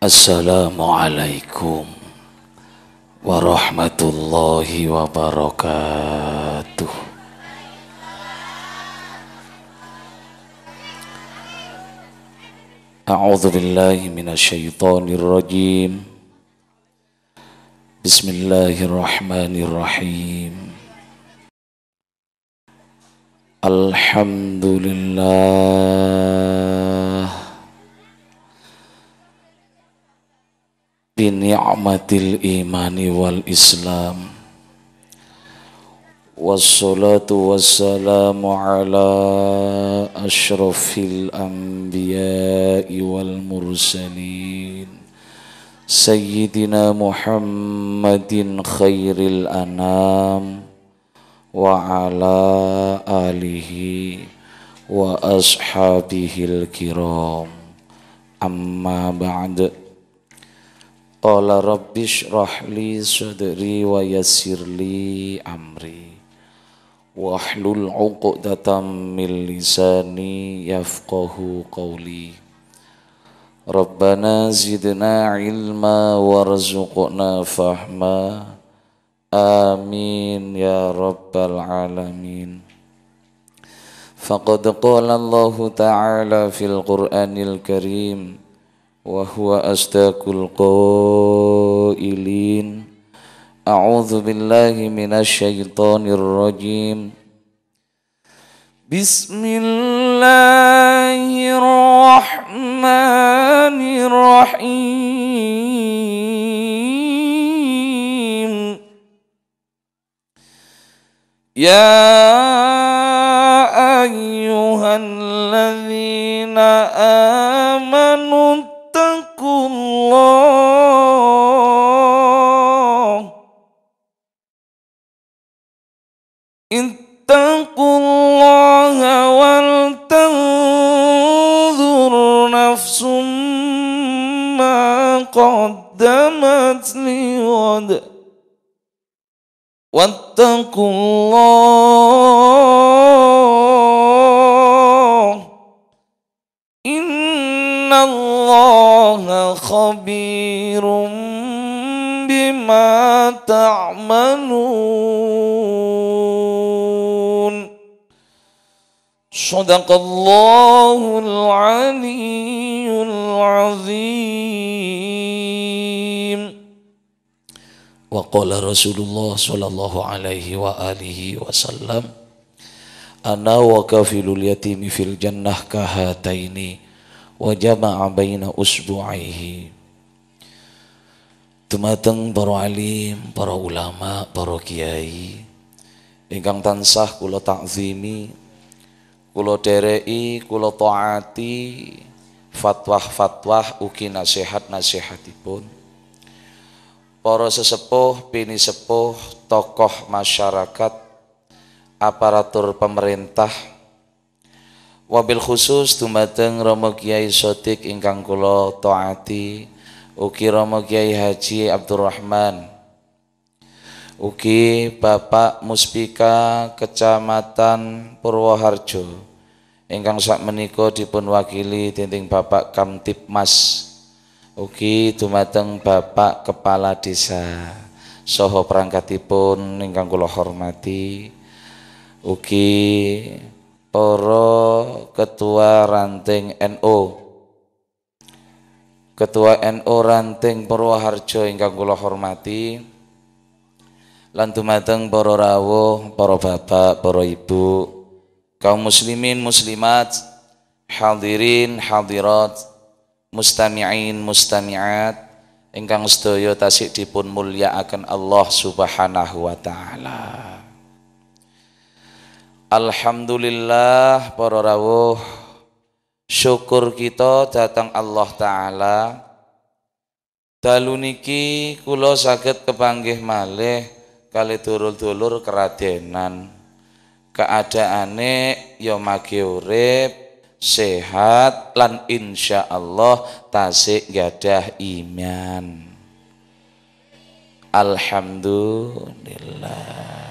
Assalamualaikum warahmatullahi wabarakatuh. A'udzu billahi minasyaitonir rajim. Bismillahirrahmanirrahim. Alhamdulillah بنعمة الإيمان والإسلام والصلاة والسلام على أشرف الأنبياء والمرسلين سيدنا محمد خير الأنام وعلى آله وأصحابه الكرام أما بعد قال رب اشرح لي صدري ويسر لي امري واحلل عقدة من لساني يفقه قولي ربنا زدنا علما وارزقنا فهما امين يا رب العالمين فقد قال الله تعالى في القران الكريم وهو أصدق القائلين أعوذ بالله من الشيطان الرجيم بسم الله الرحمن الرحيم يا أيها الذين آمنوا الله اتقوا الله ولتنظر نفس ما قدمت لغد واتقوا الله الله خبير بما تعملون صدق الله العلي العظيم وقال رسول الله صلى الله عليه وآله وسلم أنا وكفل اليتيم في الجنة كهاتين وجمع بين أسبوعيه Dumateng para alim, para ulama, para kiai ingkang tansah kula takzimi, kula derei, kula taati fatwah-fatwah uki nasihat-nasihatipun. Para sesepuh, bini sepuh, tokoh masyarakat, aparatur pemerintah, wabil khusus tumateng Romo Kiai Sotik ingkang kula toati, uki Romo Kiai Haji Abdurrahman uki Bapak Muspika Kecamatan Purwoharjo ingkang sakmenika dipun wakili tinting Bapak Kamtip Mas, uki dumateng Bapak Kepala Desa soho perangkatipun ingkang kula hormati uki para ketua ranting NU NO. ketua NU NO ranting Purwoharjo ingkang kula hormati lan dumateng para rawuh bapak para ibu kaum muslimin muslimat hadirin hadirat mustami'in mustami'at ingkang sedaya tasik dipun akan Allah Subhanahu wa taala Alhamdulillah para rawuh syukur kita datang Allah taala dalu niki kula saged kepanggih malih kali dulur-dulur keradenan keadaane ya magi urip sehat lan insya Allah tasik gadah iman Alhamdulillah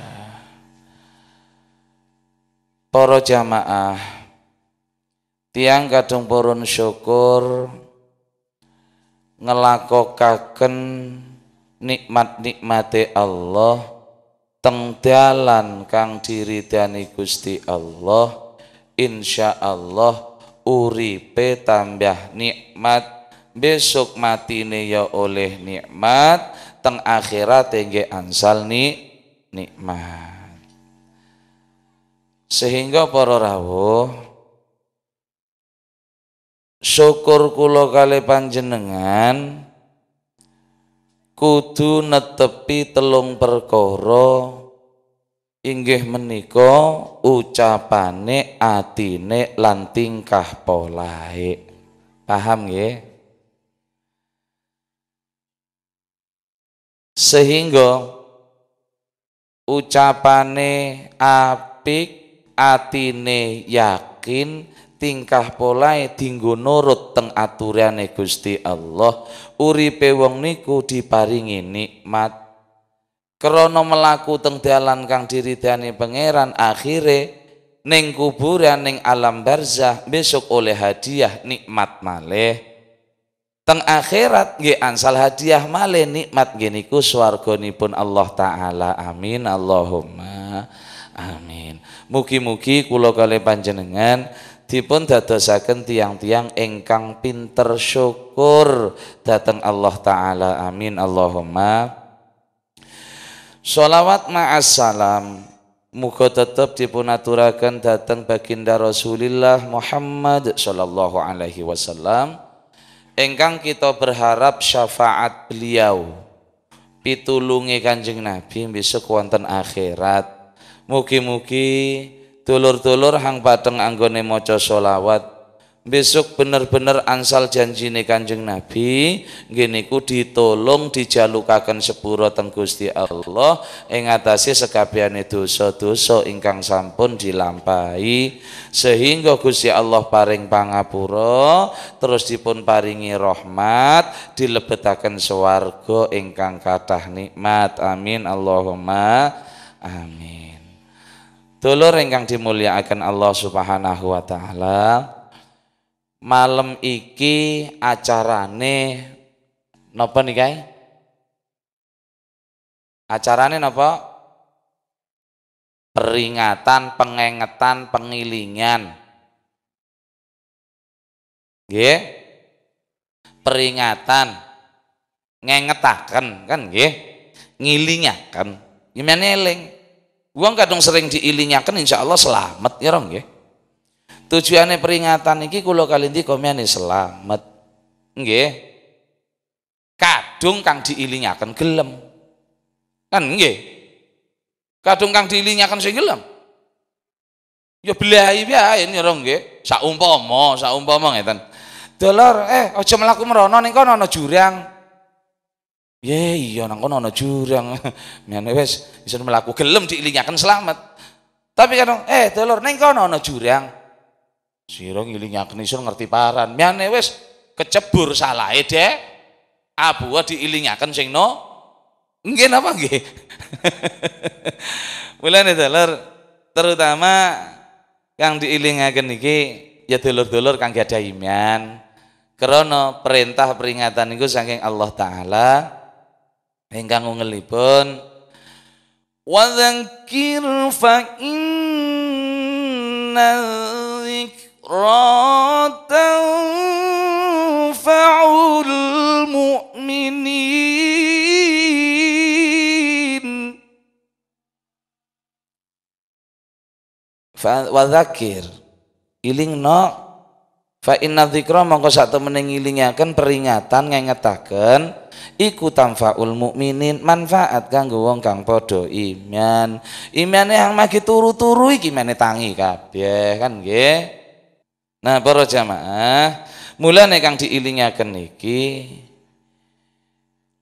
para jamaah tiang kadung purun syukur ngelakokaken nikmat nikmati Allah teng dalan kang diri dani Gusti Allah insya Allah uripe tambah nikmat besok matine ya oleh nikmat teng akhirat nggih ansal ni nikmat sehingga para rawuh syukur kula kali panjenengan kudu netepi telung perkara inggih menika ucapane atine lan tingkah paham nggih sehingga ucapane apik atine yakin tingkah polai tinggu nurut teng aturane Gusti Allah uripe wong niku diparingi nikmat krono melaku teng dalan kang diri diridani pangeran akhire neng kuburan neng alam barzah besok oleh hadiah nikmat malih teng akhirat nggih ansal hadiah malih nikmat nggih niku swarganipun Allah taala amin Allahumma amin Mugi-mugi kula kali panjenengan dipun dadosaken tiang-tiang engkang pinter syukur datang Allah taala. Amin. Allahumma Sholawat ma'assalam Muga tetap dipunaturakan datang baginda Rasulullah Muhammad Sallallahu Alaihi Wasallam Engkang kita berharap syafaat beliau Pitulungi kanjeng Nabi besok wonten akhirat Mugi-mugi dulur-dulur hang pateng anggone maca sholawat besok bener-bener ansal janjine Kanjeng Nabi gini ku ditolong dijalukakan sepura teng Gusti Allah ingatasi atase itu dosa-dosa ingkang sampun dilampahi sehingga Gusti Allah paring pangapura terus dipun paringi rahmat dilebetakan swarga ingkang kathah nikmat amin Allahumma amin Dulur ingkang dimuliakan Allah Subhanahu wa taala. Malam iki acarane napa guys Acarane napa? Peringatan, pengengetan, pengilingan. Nggih. Peringatan ngengetaken kan nggih. Ngilingaken. Gimana ya, eling? Uang kadung sering diilingaken insya Allah selamat ya rong ya. Tujuannya peringatan ini, kalian di komen ini selamat. ya. Kadung kang diilingaken gelem. Kan ya. Kadung kang diilingaken sing gelem. Ya belahi rong ya rong nggih. sa saumpama ngeten. Dolor eh aja mlaku merono ini kau nono jurang. Ya iya nang kono ana jurang. Miane wis iso mlaku gelem diilingaken selamat. Tapi kan, eh telur ning kono ana jurang. Sira ngilingaken iso ngerti paran. Miane eh, wis kecebur salah e deh. Abu diilingaken sing no. Nggih napa nggih? Mulane telur terutama kang diilingaken iki ya telur-telur kang gadah iman. Karena perintah peringatan itu saking Allah taala Engkang ngelipun wa dzakir fa inna dzikratan mu'minin fa wa dzakir no fa inna dzikra mongko sak temene ngilingaken peringatan ngengetaken iku tanfaul mukminin manfaat kanggo wong kang padha iman imane yang magi turu-turu iki mene tangi kabeh kan nggih nah para jamaah mulane kang diilingaken iki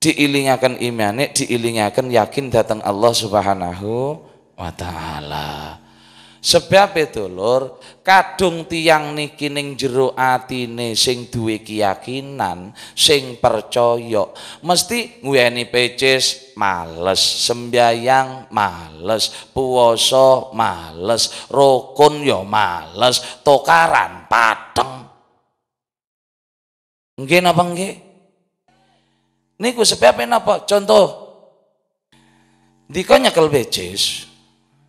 diilingaken imane diilingaken yakin datang Allah Subhanahu wa taala Sebab itu lor, kadung tiang niki ning jero atine sing duwe keyakinan, sing percaya, mesti ngueni peces males, sembayang males, puasa males, rukun yo ya males, tokaran pateng. Nggih napa nggih? Niku sebab napa? Contoh Dika nyekel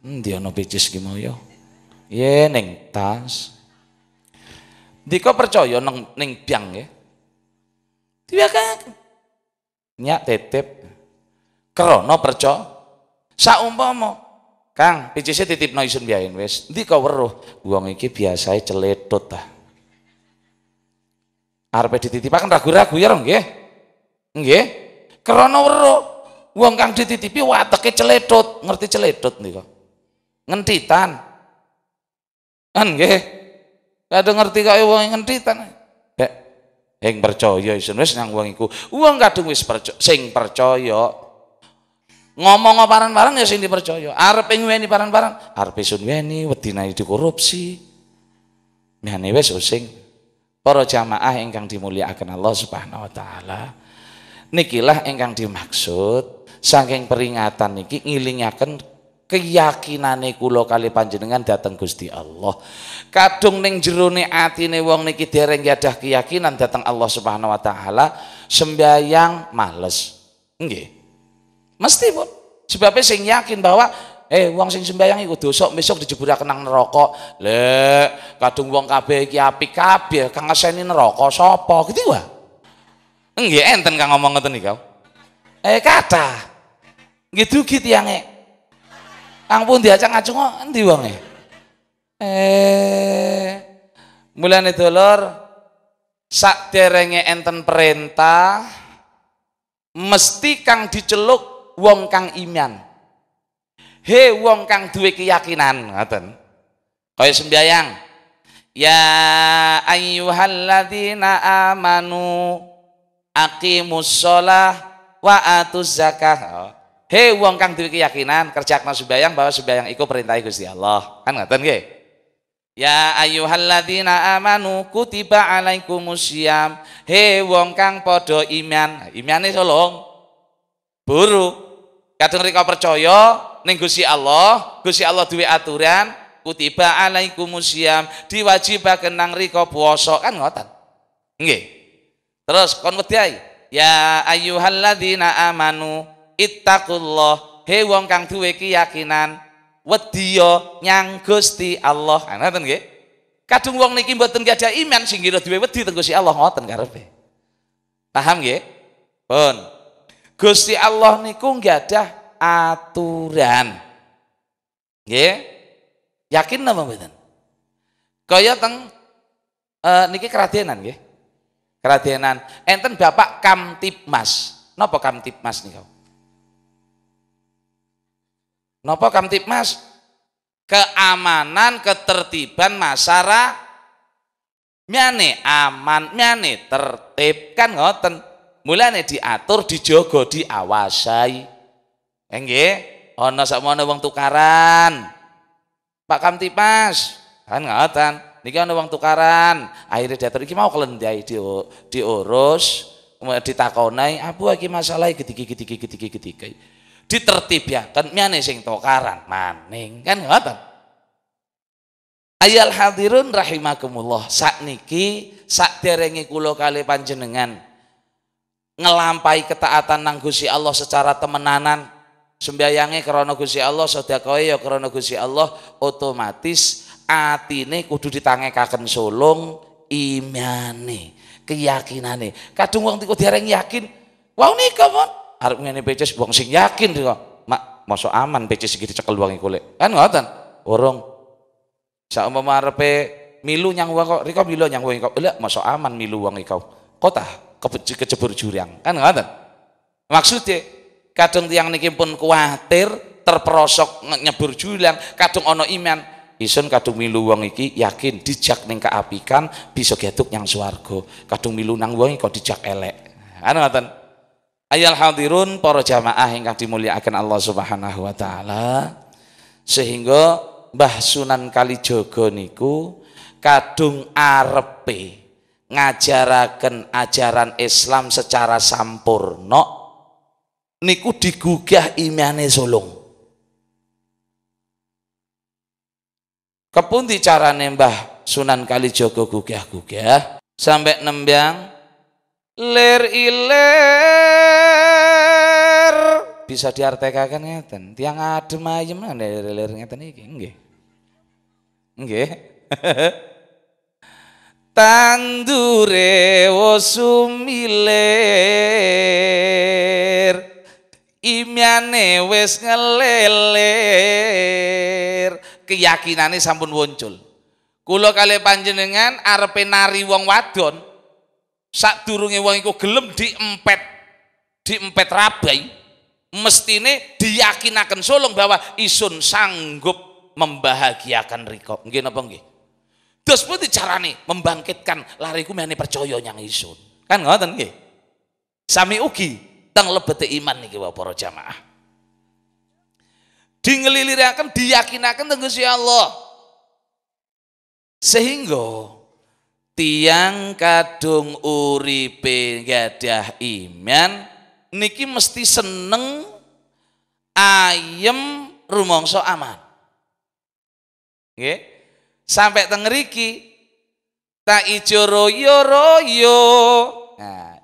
Endi hmm, ana pecis ki mau ya? Ye ning tas. Dika percaya neng ning biang nggih. Diwakaken. Nyak tetep. titip. Krana percaya. Saumpama Kang, picisnya no isun biayen wes. Di kau weruh? Wong iki biasae celetut ta. dititip, kan ragu-ragu ya ya, Nggih. Karena weruh. uang kang dititipi wateke celetut, ngerti nih nika ngentitan kan Gak kadang ngerti kaya uang ngentitan dek yang percaya isin wis nang uangiku iku wong kadung sing percaya ngomong paran-paran ya sing dipercaya arep weni paran barang, arep isun weni itu korupsi. mihane wis sing para jamaah ingkang dimuliakan Allah Subhanahu wa taala nikilah ingkang dimaksud saking peringatan niki ngilingaken keyakinane kula kali panjenengan dateng Gusti Allah. Kadung ning jerone atine wong niki dereng gadah keyakinan dateng Allah Subhanahu wa taala, sembayang males. Nggih. Mesti, Bu. Sebabnya sing yakin bahwa eh wong sing sembayang iku dosa besok dijebura kenang neraka. le kadung wong kabeh iki apik kabeh kang ngeseni neraka sapa? Gitu wa. Nggih enten kang ngomong ngoten kau Eh kata. gitu dugi tiange. Ang pun diacang acung kok endi wonge? Eh mulane dolor sak derenge enten perintah mesti kang diceluk wong kang iman. He wong kang duwe keyakinan ngoten. Kaya sembayang. Ya ayyuhalladzina amanu aki musola wa atuz zakah. Hei wong kang duwe keyakinan kerjakna subayang bahwa subayang iku perintah Gusti Allah. Kan ngoten nggih. Ya ayyuhalladzina amanu kutiba alaikumusiyam. Hei wong kang padha iman. Imane tolong Buru. Kadung rika percaya ning Gusti Allah, Gusti Allah duwe aturan kutiba alaikumusiyam diwajibaken nang rika puasa kan ngoten. Nggih. Terus kon wedi Ya ayyuhalladzina amanu ittaqullah he wong kang duwe keyakinan wedya nyang Gusti Allah ah, ngoten nggih kadung wong niki mboten gadah iman sing kira duwe wedi teng Gusti Allah ngoten karepe paham nggih pun Gusti Allah niku gadah aturan nggih yakin napa mboten kaya teng uh, niki keradenan nggih keradenan enten Bapak kamtip mas. Kamtipmas napa Kamtipmas niku Nopo kamtip mas? Keamanan, ketertiban masyarakat. Miane aman, miane tertib kan ngoten. Mulane diatur, dijogo, diawasai. ono nasa mau wong tukaran. Pak kamtip mas, kan ngoten. Niki ana wong tukaran, akhirnya diatur iki mau kelendai di, diurus, ditakonai, apa iki masalah ketiki, ketiki. gediki-gediki kan? miane sing tokaran maning kan ngoten Ayal hadirun rahimakumullah sak derengi kulo kali panjenengan ngelampai ketaatan nang gusi Allah secara temenanan sembayange krana gusi Allah sedekahe ya krana gusi Allah otomatis atine kudu ditangekaken sulung imane keyakinane kadung wong tiku dereng yakin wau nika mon arep ngene pecis wong sing yakin kok. Mak, masuk aman pecis iki dicekel wong kulit. Kan ngoten. Urung. umpama arepe milu nyang wong kok riko milu nyang wong kok. Lha masuk aman milu wong kau. Kota kecebur jurang. Kan ngoten. Maksudnya kadung tiang niki pun kuatir terperosok nyebur jurang, kadung ono iman isun kadung milu wong iki yakin dijak ning keapikan bisa getuk nyang swarga kadung milu nang wong kok dijak elek Ana ngoten Ayal hadirun para jamaah ingkang dimuliakan Allah Subhanahu wa taala sehingga Mbah Sunan Kalijogo niku kadung arepe ngajaraken ajaran Islam secara sampurna niku digugah imane sulung kepundi carane Mbah Sunan Kalijogo gugah-gugah sampai nembang Ler iler bisa diartekakan ngeten tiang adem aja ayem lir ilir ngeten iki nggih nggih tandure wosumilir imyane wes ngeleler ini sampun muncul Kulo kali panjenengan arpe nari wong wadon sadurunge wong iku gelem diempet diempet rabai mestine diyakinaken sulung bahwa isun sanggup membahagiakan Riko. Nggih napa nggih? Terus pun dicarani membangkitkan lariku mene percaya nyang isun. Kan ngoten nggih. Sami ugi teng lebete iman niki wae para jamaah. Dingeliliraken diyakinaken teng Gusti Allah. Sehingga tiang kadung uripe gadah iman niki mesti seneng ayem rumongso aman nggih sampai teng tak ijo royo royo nah,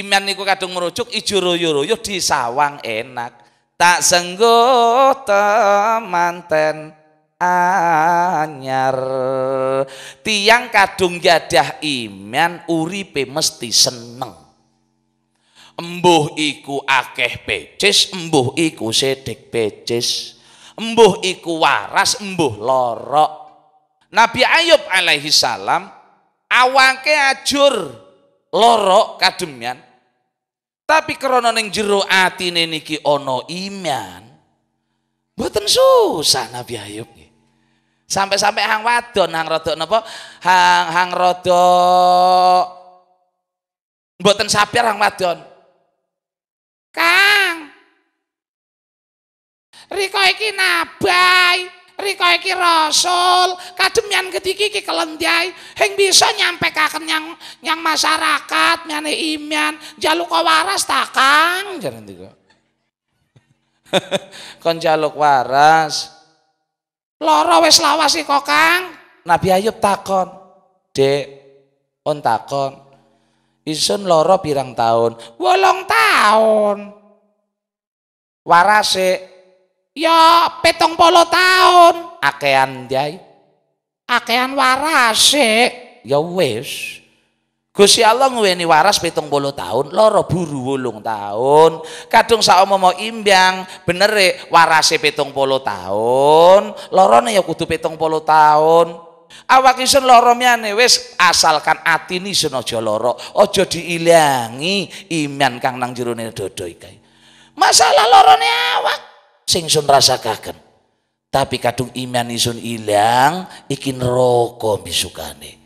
iman niku kadung merujuk ijo royo royo sawang enak tak senggo temanten anyar tiang kadung gadah iman uripe mesti seneng embuh iku akeh pecis embuh iku sedek pecis embuh iku waras embuh lorok Nabi Ayub alaihi salam awake ajur lorok kademian tapi kerononeng ning jero atine niki ana iman mboten susah Nabi Ayub Sampai-sampai hang wadon hang rodok napa? Hang hang rodok mboten sapir hang wadon. Kang. Riko iki nabai, Riko iki rasul, kademian ketiki iki kelendai, hing bisa kaken yang yang masyarakat, nyane imian, jaluk waras takang, jaran tiga kon jaluk waras, Loro wis lawas kok Kang. Nabi Ayub takon, "Dek, on takon. Isun loro pirang tahun? Wolong tahun. Warase ya petong polo tahun. Akean diai. Akean warase. Ya wis. Gusti Allah ngweni waras pitung puluh tahun, loro buru wolung tahun. Kadung mau imbang, bener e warase pitung puluh tahun, lorone ya kudu pitung puluh tahun. Awak isun loro miyane wes, asalkan atini senaja loro, ojo diilangi iman kang nang jero dodo iki. Masalah lorone awak sing sun rasa rasakaken. Tapi kadung iman isun ilang, ikin neraka bisukane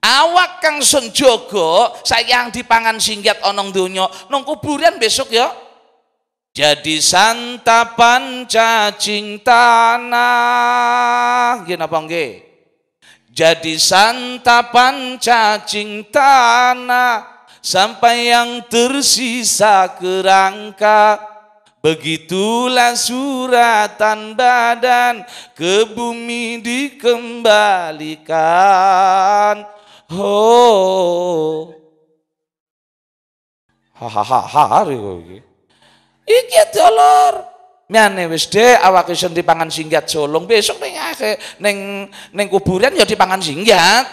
awak kang senjogo sayang dipangan singgat onong dunyo nong kuburan besok ya jadi santapan cacing tanah gini apa nggih jadi santapan cacing tanah sampai yang tersisa kerangka Begitulah suratan badan ke bumi dikembalikan. Ho. ha ha, iki. Iki dolor. Miane wis de awak sen dipangan singgat solong besok ning ning ning kuburan ya dipangan singgat.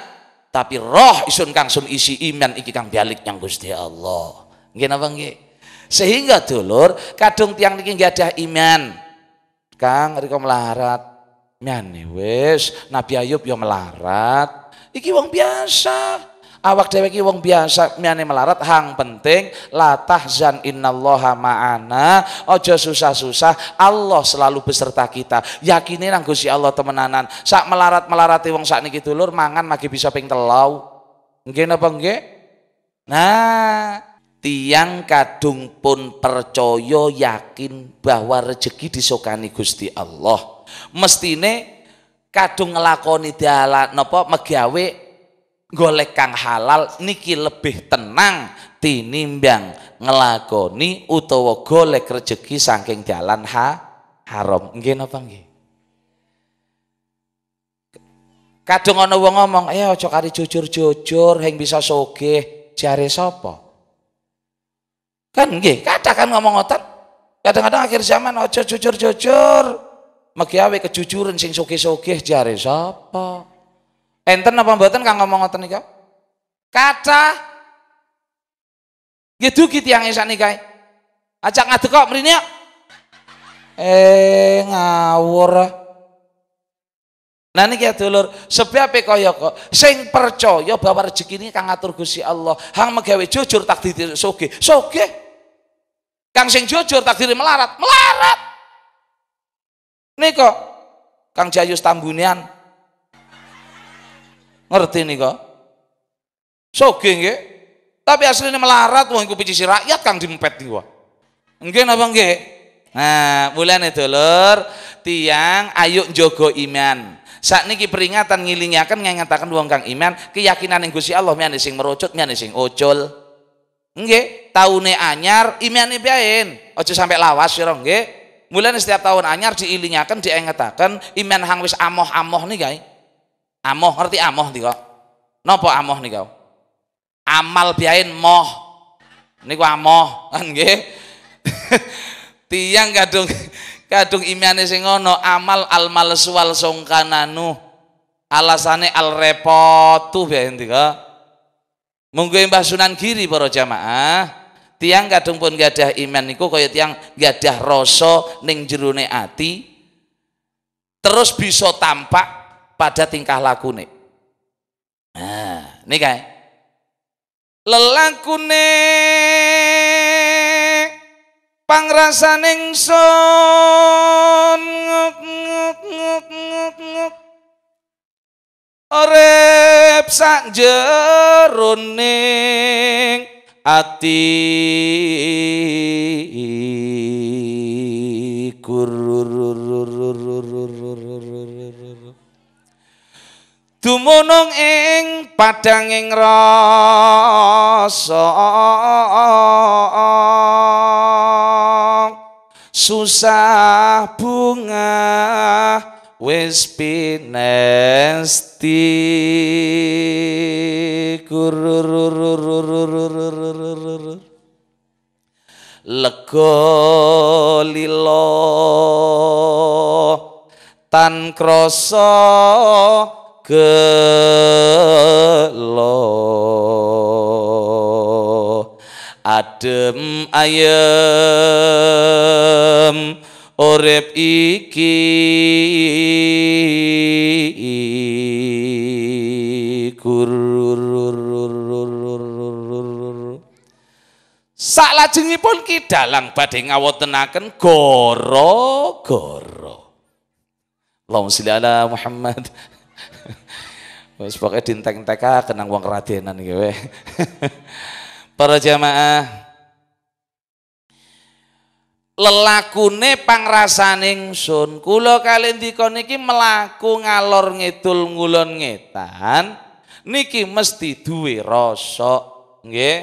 Tapi roh isun kang sun isi iman iki kang balik yang Gusti Allah. Nggih napa nggih? Sehingga dulur kadung tiang niki nggih ada iman. Kang riko melarat. Miane wis Nabi Ayub ya melarat iki wong biasa awak dhewe iki wong biasa miane melarat hang penting la tahzan innallaha ma'ana aja susah-susah Allah selalu beserta kita yakini nang Gusti Allah temenanan sak melarat-melarate wong sak niki dulur mangan lagi bisa ping telau nggih napa nggih nah tiang kadung pun percaya yakin bahwa rezeki disokani Gusti Allah mestine kadung ngelakoni dalan nopo megawe golek kang halal niki lebih tenang tinimbang ngelakoni utawa golek rezeki saking dalan ha harom nggih napa nggih kadung ana wong ngomong eh aja kari jujur-jujur bisa sugih cari sopo kan nggih katakan ngomong otak kadang-kadang akhir zaman aja jujur-jujur Mekiawe kejujuran sing sogeh-sogeh jare sapa? Enten apa mboten kang ngomong ngoten nika? Kata ya nggih dugi tiyang esak nika. Ajak ngadeg kok mrene Eh ngawur. Nah niki ya dulur, sebab ape kaya kok sing percaya bahwa rezeki ini kang ngatur Gusti Allah, hang megawe jujur takdir sogeh, sogeh. Kang sing jujur takdir melarat, melarat. Nih kok, Kang Jayus Tambunian. Ngerti nih niko? geng ya, Tapi aslinya melarat mau ikut si rakyat Kang Dimpet niku. Enggak, napa enggak? Nah, nih dulur, tiang ayo jogo iman. Saat niki peringatan ngilingnya kan ngingataken doang kang iman, keyakinan yang gusi Allah mian sing merucut, mian sing ojol. Enggak, taune anyar, nih piain. ojo sampai lawas orang geng. Mulane setiap tahun anyar diilingaken diengetaken iman hang wis amoh-amoh nih guys. Amoh ngerti amoh nih kok? nopo amoh nih kau? Amal biain moh. Niku amoh kan gih Tiang kadung kadung imane sing ngono amal al malsual songkananu. Alasane al repotu biain nih kok? Mbah Sunan Giri para jamaah tiang kadung pun gadah iman niku kaya tiang gadah rasa ning jerone ati terus bisa tampak pada tingkah lakune nah ini kae lelakune pangrasan son nguk nguk nguk nguk nguk orep sak jeroning ati dumunung ing padanging rasa susah bunga wis pinesti lega lila tan krasa gelo adem ayem urip iki Salajengipun Ki Dalang badhe ngawontenaken goro goro Allahumma sholli ala Muhammad. Wis pokoke dintek-tekaken nang wong radenan iki Para jamaah lelakune pangrasaning sun kula kalian dikon niki melaku ngalor ngidul ngulon ngetan niki mesti duwe rasa nggih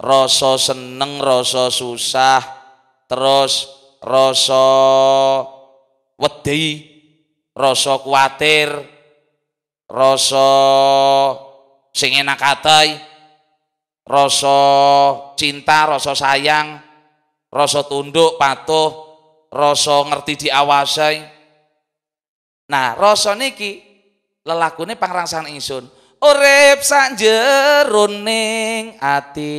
rasa seneng rasa susah terus rasa wedi rasa kuatir rasa sing enak atai rasa cinta rasa sayang rasa tunduk patuh rasa ngerti diawasi nah rasa niki lelakune pangrangsang ingsun urip sak ati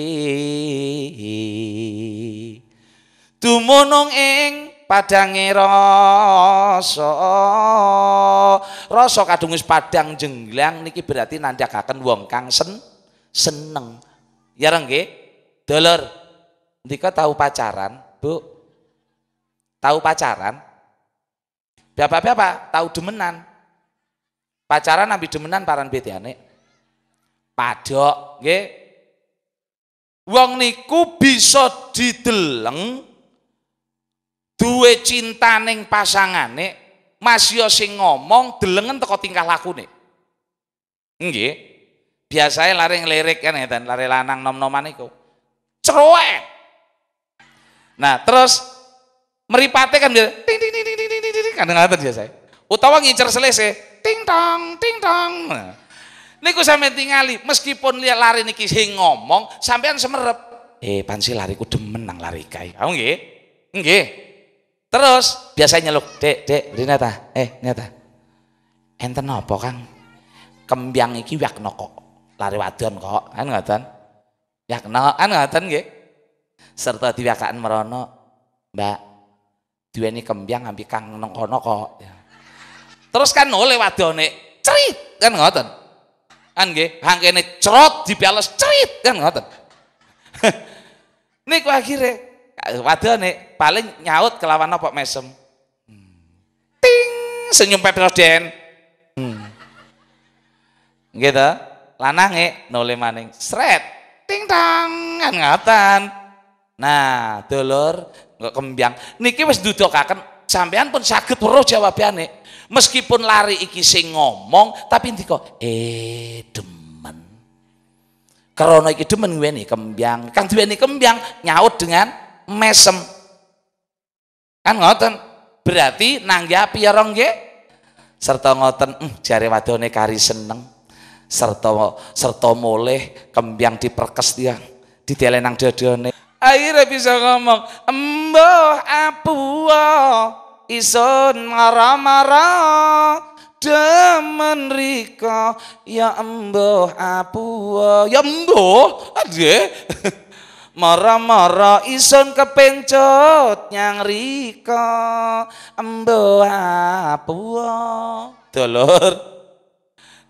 dumunung ing padange rasa rasa kadung wis padang jenglang niki berarti nandhakaken wong kang sen seneng ya nggih dolor Ndika tahu pacaran, Bu? Tahu pacaran? Bapak-bapak tahu demenan. Pacaran nabi demenan paran ane? Padok, gue, Wong niku bisa dideleng duwe neng pasangan Mas masih oseng ngomong delengan teko tingkah lakune. Nggih. Biasanya lari ngelirik kan dan lari lanang nom-noman niku. Cerewet. Nah, terus meripate kan dia ting ting ting ting ting ting ting kadang ngaten ya saya. Utawa ngincer selese ting tong ting tong. Nih niku sampean tingali meskipun lihat lari niki sing ngomong sampean semerep. Eh pansi lariku demen nang lari kae. Kamu nggih? Nggih. Terus biasanya lo, Dek, Dek, ternyata Eh, ternyata Enten apa, Kang? Kembyang iki wak noko, Lari wadon kok. Kan ngoten. Yakno kan ngoten nggih serta diwakaan merono mbak dua ini kembang ambil kang nongkono kok ya. terus kan lewat wadone cerit kan ngoten kan nggih ini cerot dibales cerit kan ngoten ku akhirnya nih paling nyaut kelawan apa mesem hmm. ting senyum pepes hmm. gitu lanange nole maning sret ting tang kan ngoten Nah, dolor nggak kembang. Niki duduk akan sampean pun sakit weruh jawabane. Meskipun lari iki sing ngomong, tapi ndika eh demen. Karena iki demen nih kembang. Kang duweni kembang nyaut dengan mesem. Kan ngoten. Berarti nanggapi ya rong Serta ngoten, mm, hm, jari wadone kari seneng. Serta serta moleh kembang diperkes dia. Ya. di nang dadane akhirnya bisa ngomong Mbah apuwa ison marah-marah demen riko ya Mbah apuwa ya Mbah ade Mara-mara ison kepencot nyang riko Mbah apuwa dolor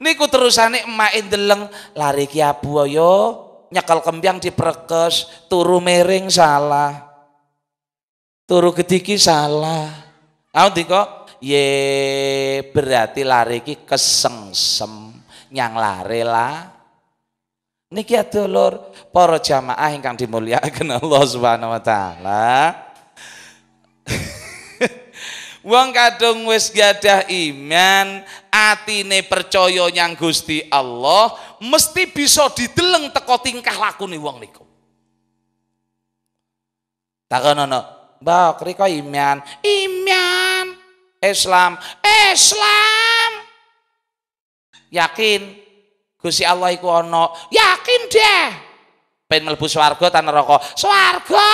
niku terusane emak e deleng lari ki abu yo nyekel kempiang perkes, turu miring salah. Turu ketiki salah. Aku diko, ye berarti lari ki kesengsem nyang lari lah. Niki poro para jamaah ingkang dimuliakan Allah Subhanahu wa taala. Wong kadung wis gadah iman, atine percaya nyang Gusti Allah, mesti bisa dideleng teko tingkah laku nih wong niku. Takonono, Mbak, riko imian, imian, Islam, Islam. Yakin Gusti Allah iku ana, yakin deh. Pengen mlebu swarga ta neraka? Swarga.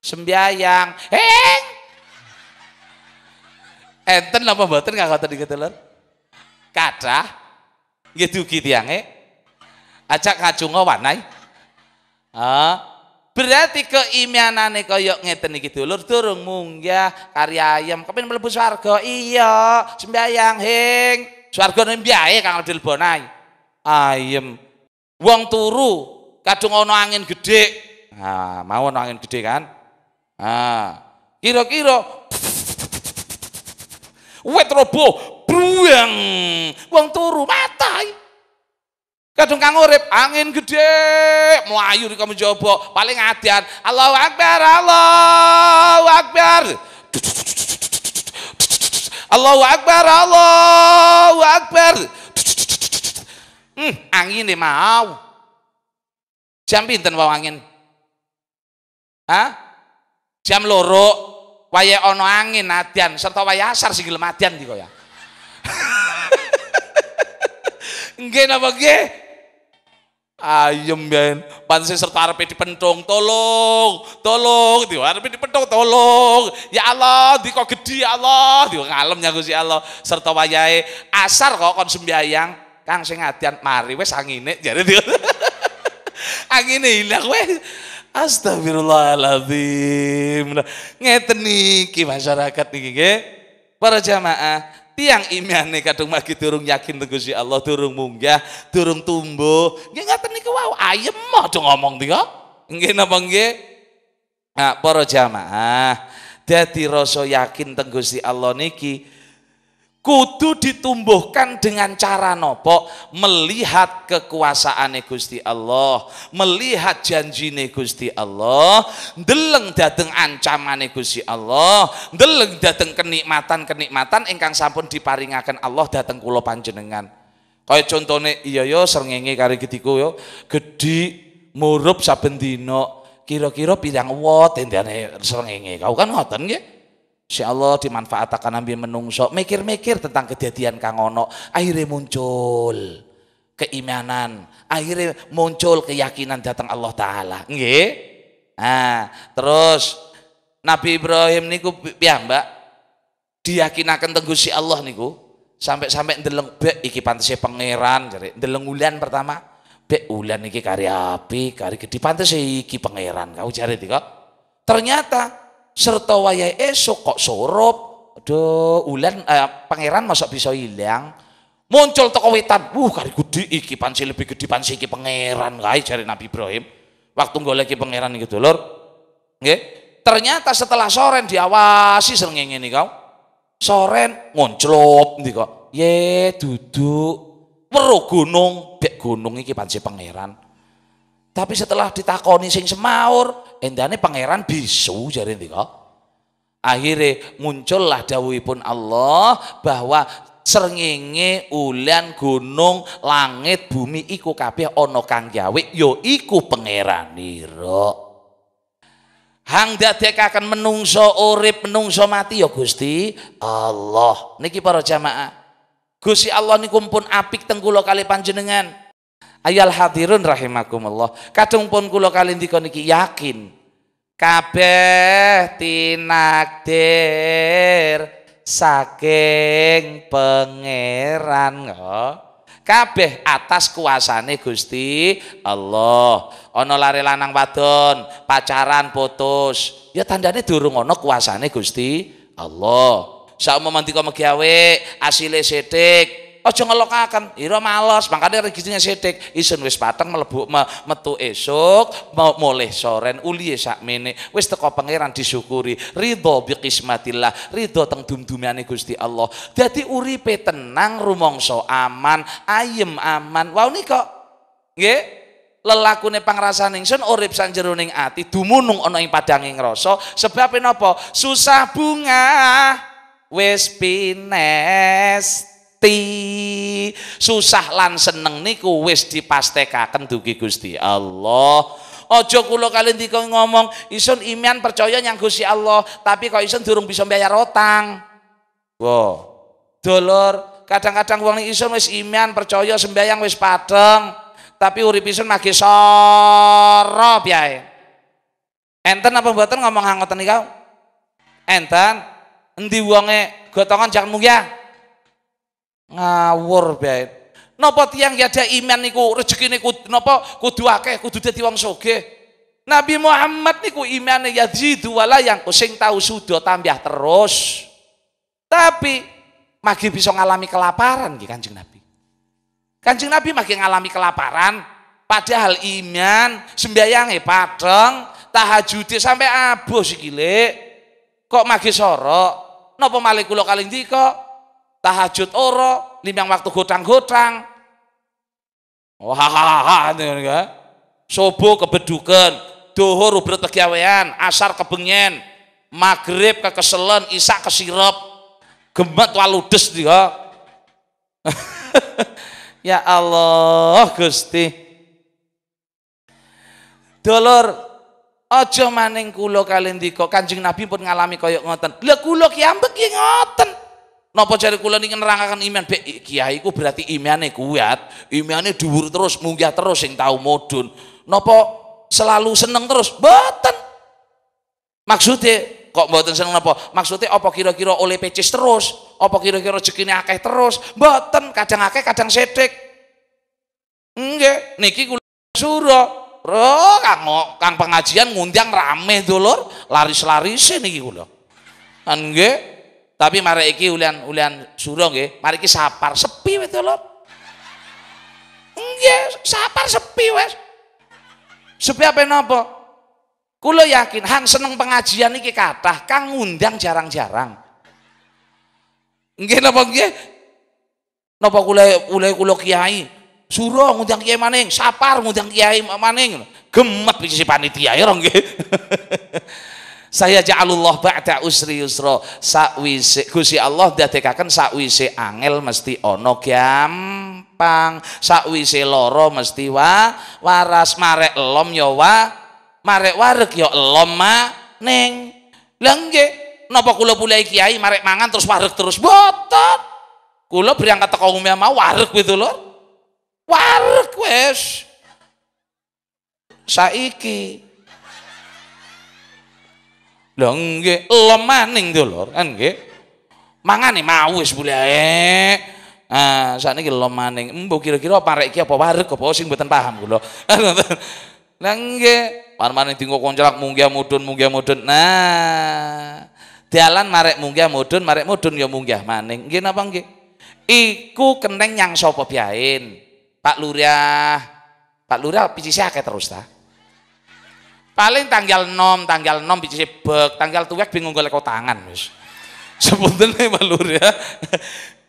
Sembayang. Heng. Enten apa mboten nggak tadi gitu lho. Kadah nggih dugi acak kacung ngajunga wanai ah Berarti keimanane kaya ngeten iki dulur durung munggah karya ayam kepen mlebu swarga. Iya, sembayang hing. Swarga nembia ya Kang Adil Bonai. Ayam. uang turu kacung ono angin gede ah mau ana angin gede kan? Ah. Kira-kira wet roboh buang wong turu matai kadung kang urip angin gede melayu di kamu jaba paling adian Allahu akbar Allahu akbar Allahu akbar Allahu akbar hmm, angin mau jam pinten wau angin Hah? jam loro waya ono angin adian serta waya asar sing gelem adian Nggih napa nggih? Ayem Ben, panse serta arepe dipentung, tolong, tolong, di arepe dipentung, tolong. Ya Allah, di kok gedhi ya Allah, di ngalem ya si Allah. Serta wayahe asar kok kon sembayang, Kang sing adian mari wis angine jare dia. angine ilang wis. Astagfirullahaladzim. Ngeten niki masyarakat niki nggih. Para jamaah tiang imane kadung magi turung yakin teng Allah, turung munggah, turung tumbuh. Nggih ngaten niku wow ayem aja ngomong tiga Nggih napa nggih? Nah, para jamaah, dadi rasa yakin teng Allah niki kudu ditumbuhkan dengan cara nopo melihat kekuasaan Gusti Allah melihat janji Gusti Allah deleng dateng ancaman Gusti Allah deleng dateng kenikmatan kenikmatan engkang sampun diparingakan Allah dateng kulo panjenengan kaya contohnya iya yo serengenge kari gediku yo gedi murup saben kiro kira-kira wot, wat tendane serengenge kau kan ngoten ya? Insya Allah dimanfaatakan ambil menungso. Mikir-mikir tentang kejadian kang ono. Akhirnya muncul keimanan. Akhirnya muncul keyakinan datang Allah Ta'ala. Nggih? Nah, terus Nabi Ibrahim niku ya mbak diyakinakan si Allah niku sampai-sampai ndeleng bek iki pantasnya pangeran jadi ndeleng ulian pertama bek ulian iki kari api kari gede pantes iki pangeran kau cari tiga, ternyata serta wayahe esok kok sorop Aduh, ulan eh, pangeran masuk bisa hilang. Muncul toko wetan. Wuh, kari gede iki pansi lebih gede pansi iki pangeran guys cari Nabi Ibrahim. Waktu lagi pangeran gitu dulur. oke Ternyata setelah soren diawasi srengenge ini kau. Soren ngonclop nih kok. Ye duduk weruh gunung, bek gunung iki pansi pangeran. Tapi setelah ditakoni sing semaur, endane pangeran bisu jare ndika. Akhire muncullah dawuhipun Allah bahwa srengenge, ulian gunung, langit, bumi iku kabeh ana kang gawe ya iku pangeranira. Hang dadekaken menungso urip, menungso mati ya Gusti Allah. Niki para jamaah. Gusti Allah niku pun apik teng kula kali panjenengan. Ayal hadirun rahimakumullah. Kadung pun kula kalindika niki yakin kabeh tinakdir saking pangeran ya. kabeh atas kuasane Gusti Allah ana lare lanang wadon pacaran putus ya tandane durung ana kuasane Gusti Allah saumpama mantika megawe asile sithik Aja ngelokaken, ira males, makane registrine sithik. Isun wis pateng melebu me, metu esok, mau mulih soren uli sak sakmene. Wis teko pangeran disyukuri. Ridho bi ridho teng dum-dumane Gusti Allah. jadi uripe tenang, rumongso aman, ayem aman. Wow Wau nika nggih lelakune pangrasane ingsun urip sanjeroning ati dumunung ana ing padange ngrasa sebab napa susah bunga wis pinest Gusti. Susah lan seneng niku wis dipastekaken dugi Gusti Allah. Ojo kulo kalian dikau ngomong, isun imian percaya yang Gusti Allah, tapi kau isun durung bisa bayar rotang. Wo, dolor, kadang-kadang uang isun wis imian percaya sembayang wis padeng, tapi urip isun magi sorop ya. Enten apa buatan ngomong nih kau? Enten endi uangnya gotongan jangan ya. Ngawur bae. Napa tiang ya ada iman niku rezeki niku napa kudu akeh kudu dadi wong sugih. Nabi Muhammad niku iman ya dua wala yang sing tahu sudah tambah terus. Tapi magi bisa ngalami kelaparan nggih Kanjeng Nabi. Kanjeng Nabi magi ngalami kelaparan padahal iman sembayange padeng tahajud sampai abuh sikile kok magi sorok napa malah kula kaling tahajud oro, limang waktu hutang-hutang. Wahahaha oh, ngono ya. Subuh kebeduken, duhur ubrut pegawean, asar kebengen, maghrib kekeselen, isak kesirep. Gemet waludes dia. Ya? ya Allah Gusti. Dolor aja maning kula kalendika Kanjeng Nabi pun ngalami kaya ngoten. Lha kula ki ambek ki ngoten. Nopo jari kula ini nerangaken iman bek kiai ku berarti imannya kuat, imannya dubur terus munggah terus yang tahu modun. Nopo selalu seneng terus? Mboten. Maksudnya kok mboten seneng nopo? Maksudnya apa kira-kira oleh pecis terus? Apa kira-kira jekini akeh terus? Mboten, kadang akeh kadang sedek. Nge, niki kula suruh, Roh, kang, kang pengajian ngundang rame dulur, laris-laris niki kula. Kan nge, tapi mari iki ulian-ulian suro nggih, mari iki sapar sepi wis to, Lur. Nggih, sapar sepi wis. Sepi apa napa? Kulo yakin hang seneng pengajian iki kathah kang ngundang jarang-jarang. Nggih napa nggih? Napa kula kula kula kiai suruh ngundang kiai maning, sapar ngundang kiai maning. Gemet iki si panitia ya nggih. saya ja'alullah ba'da usri yusra sakwise Gusti Allah dadekaken sakwise angel mesti pang gampang sakwise loro mesti wa waras marek lom yo wa marek wareg yo loma neng lengge nggih kulo kula mulai kiai marek mangan terus wareg terus botot kulo berangkat teko umumnya mau wareg kuwi lho wareg wis saiki Lho nggih, lem maning to lho, kan nggih. Mangane mau wis boleh. Ah, sakniki lem maning. Embo kira-kira parek iki apa wareg apa sing mboten paham kula. Lah nggih, parmane maning dinggo koncrak munggah mudun munggah mudun. Nah, dalan marek munggah mudun, marek mudun ya munggah maning. Nggih napa nggih? Iku keneng nyang sapa biyen? Pak Lurah. Pak Lurah picisih akeh terus ta. Paling tanggal 6, tanggal 6 biji sebek, tanggal tuwek bingung gue lekau tangan sebutin Sepuntene malur ya.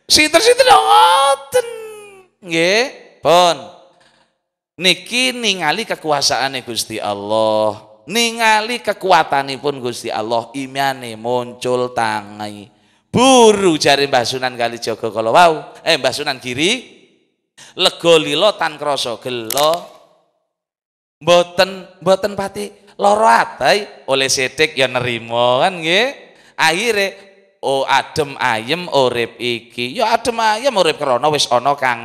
sinten dong. ngoten. nge Pon, Niki ningali kekuasaan nih Gusti Allah, ningali kekuatan nih pun Gusti Allah, imane muncul tangai Buru jari Mbah Sunan joko kalau wow, eh Mbah Sunan Giri, lega lilo tan kroso gelo Mboten mboten pati loro atai oleh sedek ya nerima kan nggih. Akhire oh adem ayem urip iki yo ya adem ayem urip krana wis ana kang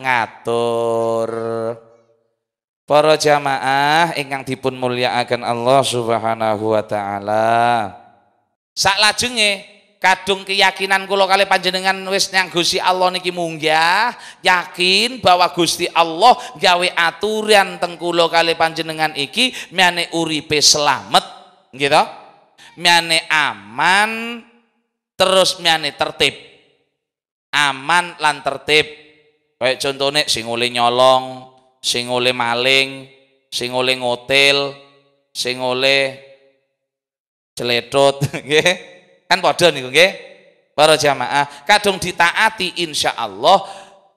ngatur para jamaah ingkang dipun mulyakaken Allah Subhanahu wa taala saklajenge kadung keyakinan kula kali panjenengan wis nyang Gusti Allah niki munggah yakin bahwa Gusti Allah gawe aturan tengkulo kula kali panjenengan iki miane uripe selamat gitu miane aman terus miane tertib aman lan tertib kayak contohnya sing oleh nyolong sing oleh maling sing oleh ngotel sing oleh celetot nggih Kan padha niku nggih. Para jamaah kadung ditaati insya Allah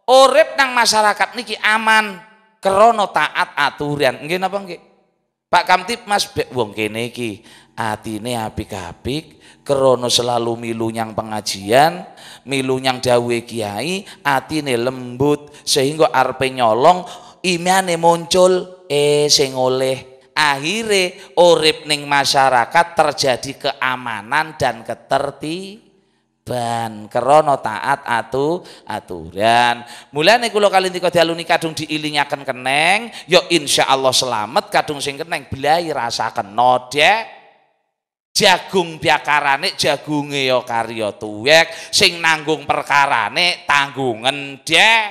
urip nang masyarakat niki aman krono taat aturan. Nggih napa nggih? Pak Kamtip Mas bek wong kene iki atine apik-apik krono selalu milu nyang pengajian, milu nyang dawuhe kiai, atine lembut sehingga arpe nyolong imane muncul eh sing oleh akhirnya urip ning masyarakat terjadi keamanan dan ketertiban kerono taat atu aturan mulai nih kalau kali tika dialuni kadung diilingaken keneng ya insyaallah selamat kadung sing keneng belai rasaken nodek jagung biakarane jagunge yo ya karya tuwek sing nanggung perkarane tanggungan dek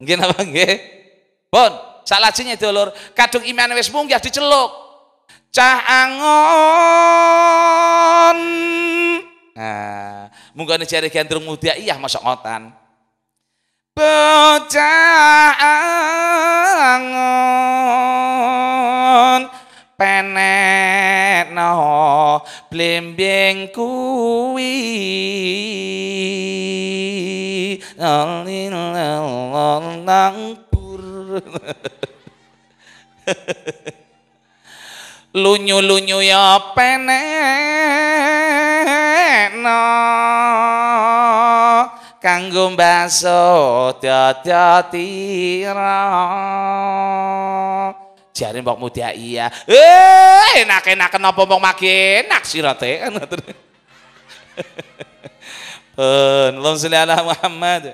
nggih napa nggih bon. Salajine dulur, kadung iman wis munggah diceluk. Cah angon. Nah, munggane jari gandrung muda iya masuk ngotan. Bocah angon no blimbing kuwi Allah Lunyu-lunyu ya penekno kanggo baso dada tira jare mbok mudia iya eh enak-enak kenapa mbok magi enak sirate pun Allahumma Muhammad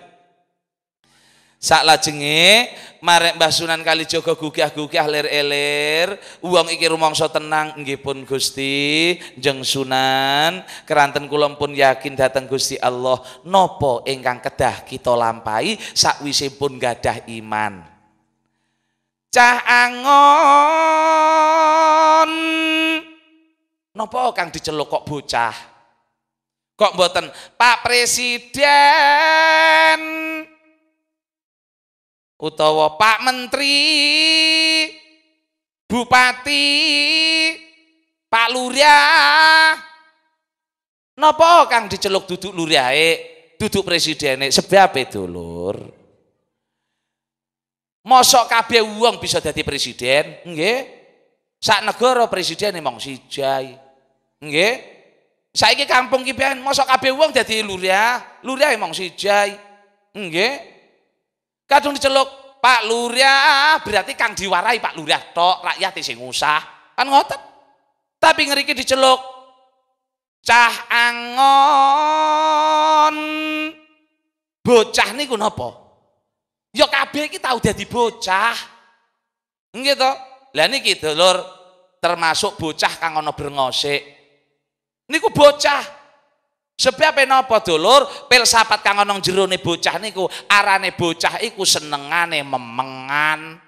Sak lajenge marek Mbah Sunan jogo gugiah-gugiah lir eler, uang iki rumongso tenang nggih pun Gusti, jeng Sunan, keranten kulon pun yakin dhateng Gusti Allah nopo engkang kedah kita lampai, sakwise pun gadah iman. Cah angon nopo kang celok kok bocah? Kok mboten Pak Presiden utawa Pak Menteri, Bupati, Pak Lurah. nopo kang diceluk duduk eh, duduk Presiden, sebab itu lur. Mosok kabeh uang bisa jadi presiden, nggih? Sak negara presiden si jai, enggak? Saiki kampung kibian, mosok kabeh jadi Luria, lurah, emang si jai, enggak? Kadung diceluk, Pak Lurah berarti kang diwarai Pak Lurah tok, rakyat sing ngusah. Kan ngotot. Tapi ngeriki diceluk cah angon. Bocah niku nopo. Ya kabeh kita udah dadi bocah. Nggih to? Lah niki dulur termasuk bocah kang ana brengosik. Niku bocah Sebab apa dulur, filsafat kang onong jerone bocah niku arane bocah iku senengane memengan,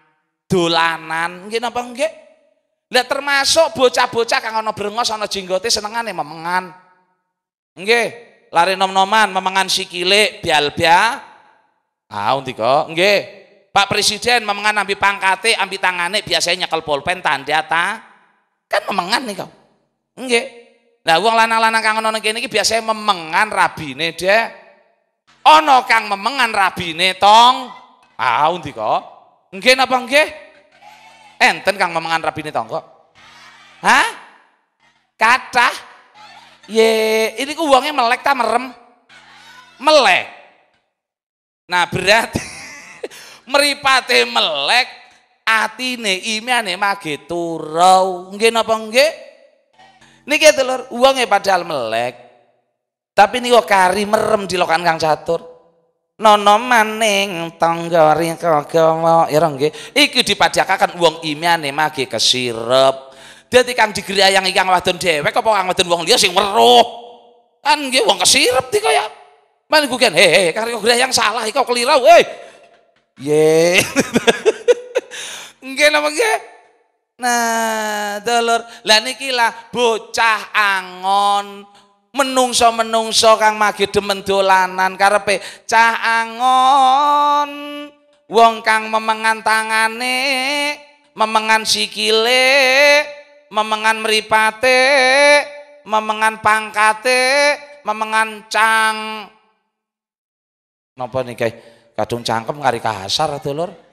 dolanan, nggih napa nggih? Lah termasuk bocah-bocah kang berengos brengos jinggoti jenggote senengane memengan. Nggih, lari nom-noman memengan sikile bial-bia. Ah kok nggih. Pak Presiden memengan ambil pangkate, ambil tangane biasanya nyekel polpen tanda ta. Kan memengan nih kau. Nggih. Nah, uang lanang-lanang kang ana kene iki biasane memengan rabine, Dek. ono kang memengan rabine tong. Ah, ndi kok? Nggih napa nggih? Enten kang memengan rabine kok, Hah? Kathah? Ye, ini ku uangnya melek ta merem? Melek. Nah, berarti meripate melek atine imane mage turau. Nggih napa nggih? Niki itu lor, uangnya padahal melek. Tapi ini niku kari merem di lokan kang catur. Nono maning tonggori riko gomo irong nggih. Iki dipadakaken wong imane magi kesirep. Jadi kang yang ikang wadon dewek, kok kang wadon uang lio sing meroh Kan uang uang kesirep tiko kaya. Mana gue kan, "Hei, kari riko yang salah, kau keliru." Hei. Ye. Nge namanya Nah, dulur, lah niki lah bocah angon menungso-menungso kang mage demen dolanan karepe cah angon wong kang memengan tangane, memengan sikile, memengan mripate, memengan pangkate, memengan cang. Napa niki? Kadung cangkem ngari kasar, dulur.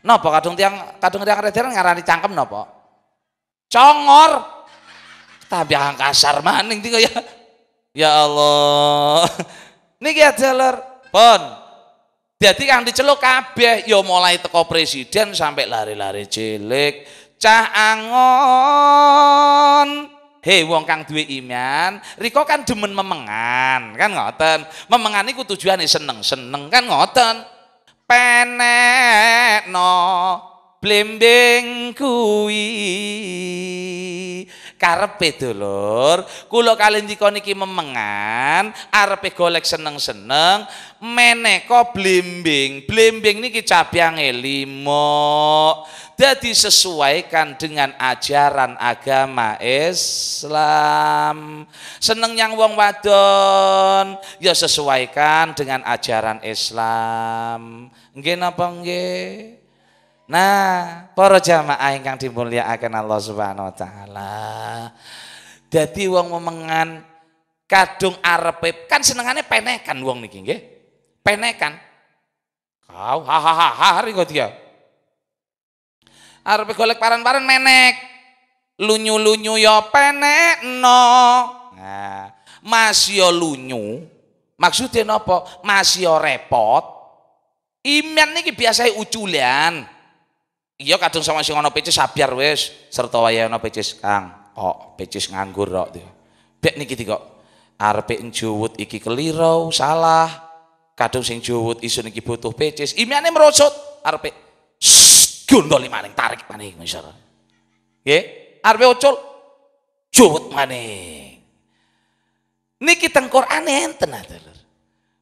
Napa kadung tiang kadung tiang rederan ngarani cangkem napa? Congor. Tambah kasar maning tinggal ya. Ya Allah. Niki aja ya, lur. Pon. Jadi kang diceluk kabeh yo ya mulai teko presiden sampai lari-lari cilik cah angon. Hei wong kang duwe iman, riko kan demen memengan, kan ngoten. Memengan iku tujuane seneng-seneng, kan ngoten. penekno blimbing kuwi karepe dulur kula kali ndika niki memengan arepe golek seneng-seneng meneka blimbing blimbing niki cabiange limo tidak sesuaikan dengan ajaran agama Islam. Seneng yang wong wadon, ya sesuaikan dengan ajaran Islam. Nggih napa Nah, para jamaah ingkang dimuliakan Allah Subhanahu wa taala. Dadi wong memengan kadung arepe kan senengane penekan wong niki nggih. Penekan. Kau ha ha ha hari kok dia arep golek paran-paran menek. Lunyu-lunyu penek ya penekno. Nah, mas yo ya lunyu. Maksudnya po masih yo ya repot. Imian niki biasa uculian, Iya kadung sama si ngono pecis sabiar wes, serta waya ngono pecis Kang. Kok pecis nganggur rok dia, Bek niki kok arepe njuwut iki kelirau salah. Kadung sing juwut isu niki butuh pecis. Imiane merosot arpe gondoli maning tarik maning misal. ya? Arbe ucul juwet maning. Niki teng aneh enten ah, lur.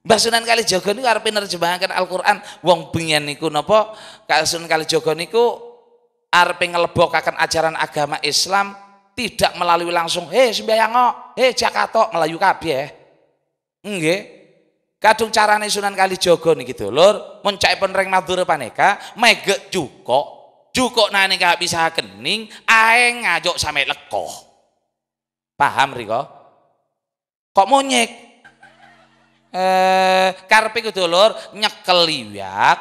Mbah Sunan Kalijaga niku arep nerjemahaken Al-Qur'an wong bengen niku napa Kasun Sunan Kalijaga niku arep ngelebokaken ajaran agama Islam tidak melalui langsung, "Hei sembayang kok, hei Jakarta Melayu kabeh." Nggih. Kadung carane Sunan Kalijogo niki dulur, mun cek pun reng madura paneka, megek cukok, jukok nane gak bisa kening, aeng ngajok sampe lekoh. Paham riko? Kok monyek? Eh, karpe ku dulur nyekel iwak,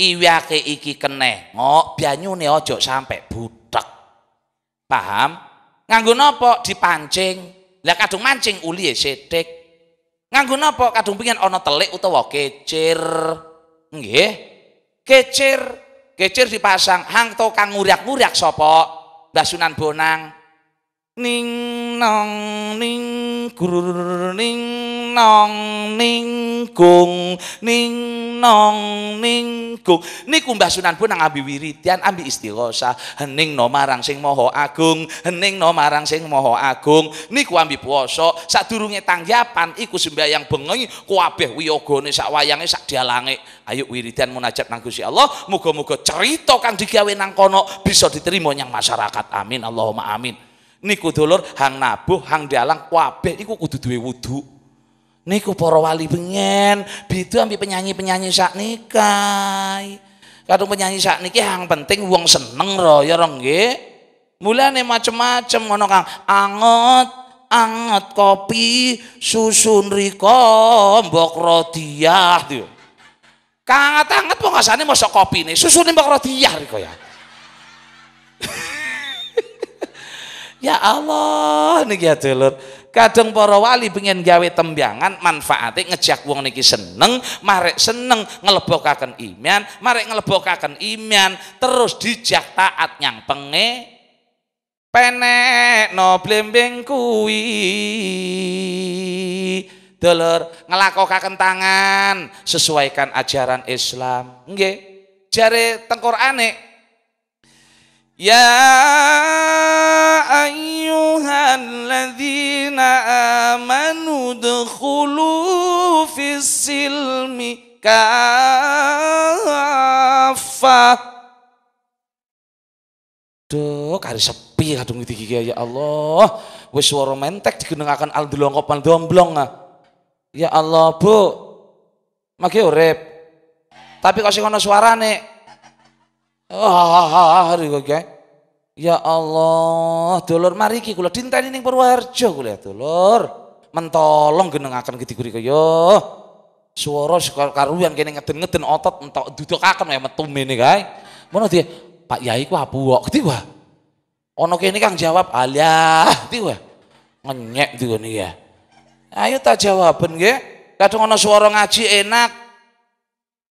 iwake iki ngok banyune ojo sampe butek. Paham? Nganggo nopo dipancing? Lah kadung mancing uli ya e sithik. Nganggo napa kadung pingin ana telik utawa kecir. Nggih. Kecir, kecir dipasang hang to kang nguriak-nguriak sapa? Mbah Sunan Bonang ning nong ning kuru ning nong ning kung ning nong ning kung niku Mbah Sunan pun nang ambi wiridian ambi istighosa hening no marang sing moho agung hening no marang sing moho agung niku ambi puasa sadurunge tanggapan iku sembahyang bengi kuabeh wiyagane sak wayange sak dialange ayo wiridian munajat nang Gusti Allah muga-muga cerita kang digawe nang kono bisa diterima nyang masyarakat amin Allahumma amin niku dulur hang nabuh hang dalang kabeh niku kudu duwe wudu niku para wali pengen beda ambil penyanyi-penyanyi sak nikai kadung penyanyi sak niki hang penting wong seneng raya ro nggih mulane macem-macem ngono kang angot anget kopi susun riko mbok rodiah tuh kangat anget wong asane mosok kopine susun mbok rodiah riko ya Ya Allah niki dulur. Kadang para wali pengen gawe tembangan manfaatnya ngejak wong niki seneng, marek seneng ngelebokaken iman, marek ngelebokaken iman, terus dijak taat yang penge penek no blimbing kuwi dulur ngelakokaken tangan sesuaikan ajaran Islam nggih jari tengkor aneh يا أيها الذين آمنوا ادخلوا في السلم كافة Duh, kari sepi kadung iki iki ya Allah. Wis swara mentek digenengaken al delongkopan domblong. Ah. Ya Allah, Bu. Magi urip. Tapi kok sing ana suarane Ah, riku Kyai. Ya Allah, dulur mari iki kula dinteni ning Purworejo kula ya, dulur. Mentolong genengaken gitu riku yo. Ya. Suara karuan kene ngeden-ngeden otot entok dudukaken ya metu mene kae. Mono dia, Pak Yai ku apu kok gede wa. Ono kene Kang jawab, "Alah, ndi wa." Ngenyek diwene ya. Ayo tak jawaben nggih. Kadang ana swara ngaji enak.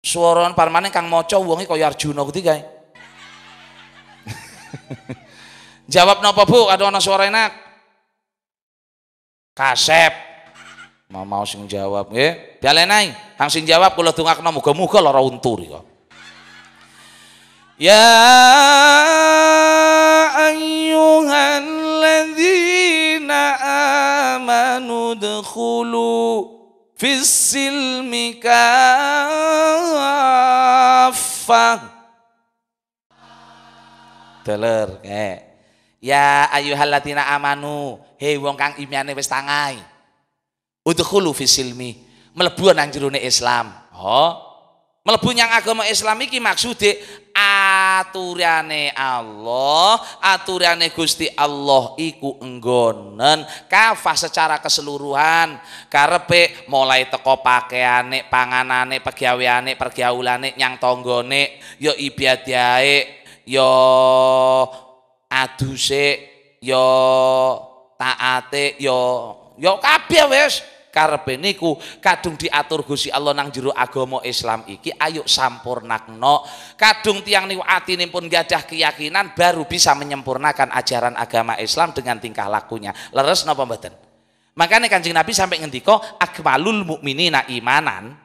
Suara parmane Kang maca wonge kaya Arjuna kuwi kae. Jawab napa bu? Ada orang suara enak. Kasep. Mau mau sing jawab, ya. Bialenai, hang sing jawab tunggak dongakno muga muka, lara untur kok. Ya, ya ladina amanu dkhulu fis silmi kafah Dolar, eh. Ya latina amanu, hei wong kang imane wis tangai. Udkhulu fisilmi, mlebu nang jerone Islam. Oh. Mlebu yang agama Islam iki maksude aturane Allah, aturane Gusti Allah iku enggonen kafah secara keseluruhan. Karepe mulai teko pakaiane, panganane, pegaweane, pergaulane nyang tonggone, yo ibadahe Yo, adu sik ya taate ya ya kabeh wis karepe niku kadung diatur Gusti Allah nang jero agama Islam iki ayo sampurnakno kadung tiang niku atinipun gadah keyakinan baru bisa menyempurnakan ajaran agama Islam dengan tingkah lakunya leres napa mboten makanya kanjeng Nabi sampai ngendiko, akmalul mukminina imanan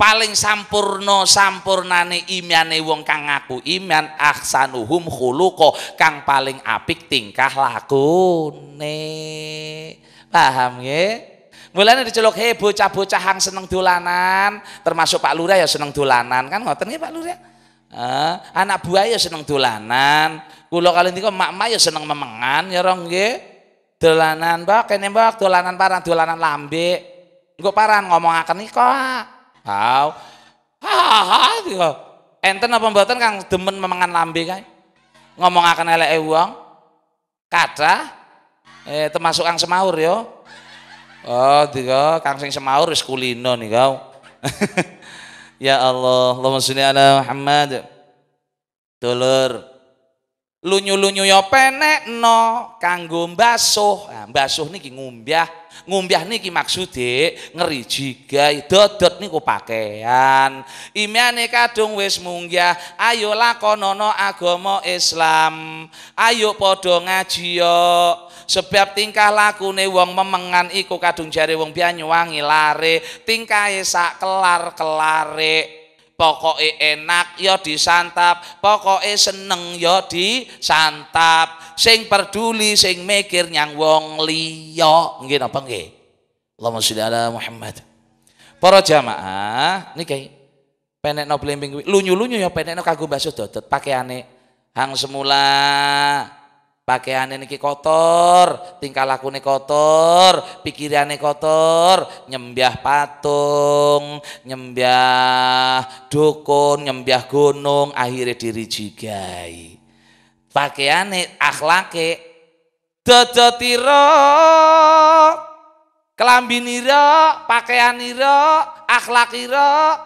paling sampurno sampurnane nih wong kang ngaku iman ahsanuhum kok kang paling apik tingkah lakune paham ya Mulai diceluk he bocah-bocah hang seneng dolanan termasuk Pak Lurah ya seneng dolanan kan ngoten nggih Pak Lurah eh, anak buah ya seneng dolanan kula kali niku mak-mak ya seneng memengan ya rong nggih dolanan mbak kene mbak dolanan parang dolanan lambe engko parang ngomong akan nikah. Au. Hahaha, enten apa mboten kang demen memangan lambe kae? akan eleke wong. Kathah eh termasuk kang semaur yo. Oh, tiga kang sing semaur wis kulino niku. ya Allah, Allahumma sholli ala Muhammad. Dulur lunyu-lunyu ya penek no kanggo mbasuh nah, mbasuh niki ngumbyah ngumbyah niki maksude ngeri jiga dodot niku pakaian imiane kadung wis munggah ayo lakonono agama Islam ayo padha ngaji sebab tingkah lakune wong memengan iku kadung jare wong biyen wangi lare tingkahe sak kelar-kelare Pokoknya enak ya disantap, pokoknya seneng ya disantap. Sing peduli sing mikir nyang wong liya, nggih apa nggih? Allahumma sholli ala Muhammad. Para jamaah niki penekno blimbing kuwi lunyu-lunyu ya penekno kanggo Mbah Sudodet pakaiane hang semula pakaian ini kotor, tingkah lakune kotor, pikirannya kotor, nyembiah patung, nyembiah dukun, nyembiah gunung, akhirnya diri jigai. Pakaiane akhlake dodotiro kelambiniro pakaianiro akhlakiro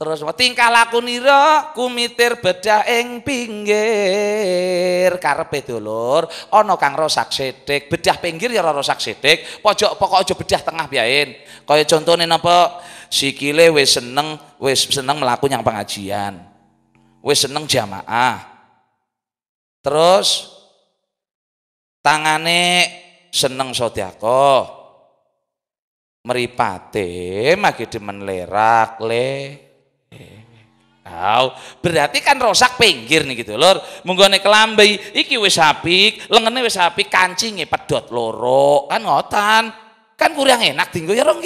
Terus tingkah laku nira kumitir bedah ing pinggir karepe dulur ana kang rosak sithik bedah pinggir ya ora rosak sithik pojok pokok aja bedah tengah biain kaya contone napa sikile wis seneng wis seneng mlaku pengajian wis seneng jamaah terus tangane seneng sedekah meripate magi demen lerak le Oh, berarti kan rosak pinggir nih gitu lor. Menggone kelambi, iki wis apik, lengene wis apik, kancinge pedot loro, kan ngotan. Kan kurang enak dinggo ya rong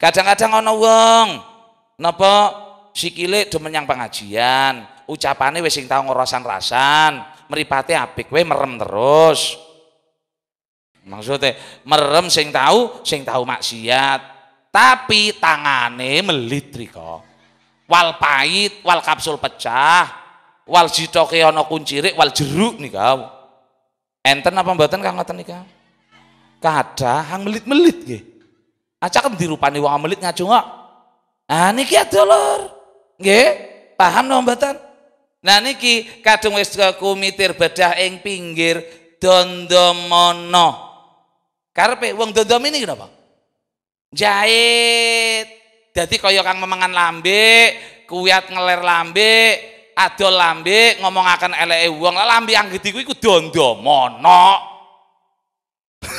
Kadang-kadang ono wong napa kile do yang pengajian, ucapane wis sing tau ngrasan-rasan, mripate apik, kowe merem terus. Maksudnya merem sing tahu, sing tahu maksiat, tapi tangane melitri kok wal pahit, wal kapsul pecah, wal jitoke ana kuncirik, wal jeruk nih kau. Enten apa mboten kang ngoten nika? Kada hang melit-melit nggih. Acak endi rupane wong melit ngajungok. Ah niki adolor. Nggih, paham napa mboten? Nah niki kadung wis kumitir bedah ing pinggir dondomono. Karepe wong dondom ini kenapa? Jahit jadi kaya kang memengan lambe kuyat ngeler lambe adol lambe ngomong akan ele wong lah lambe yang gede kuiku dondo mono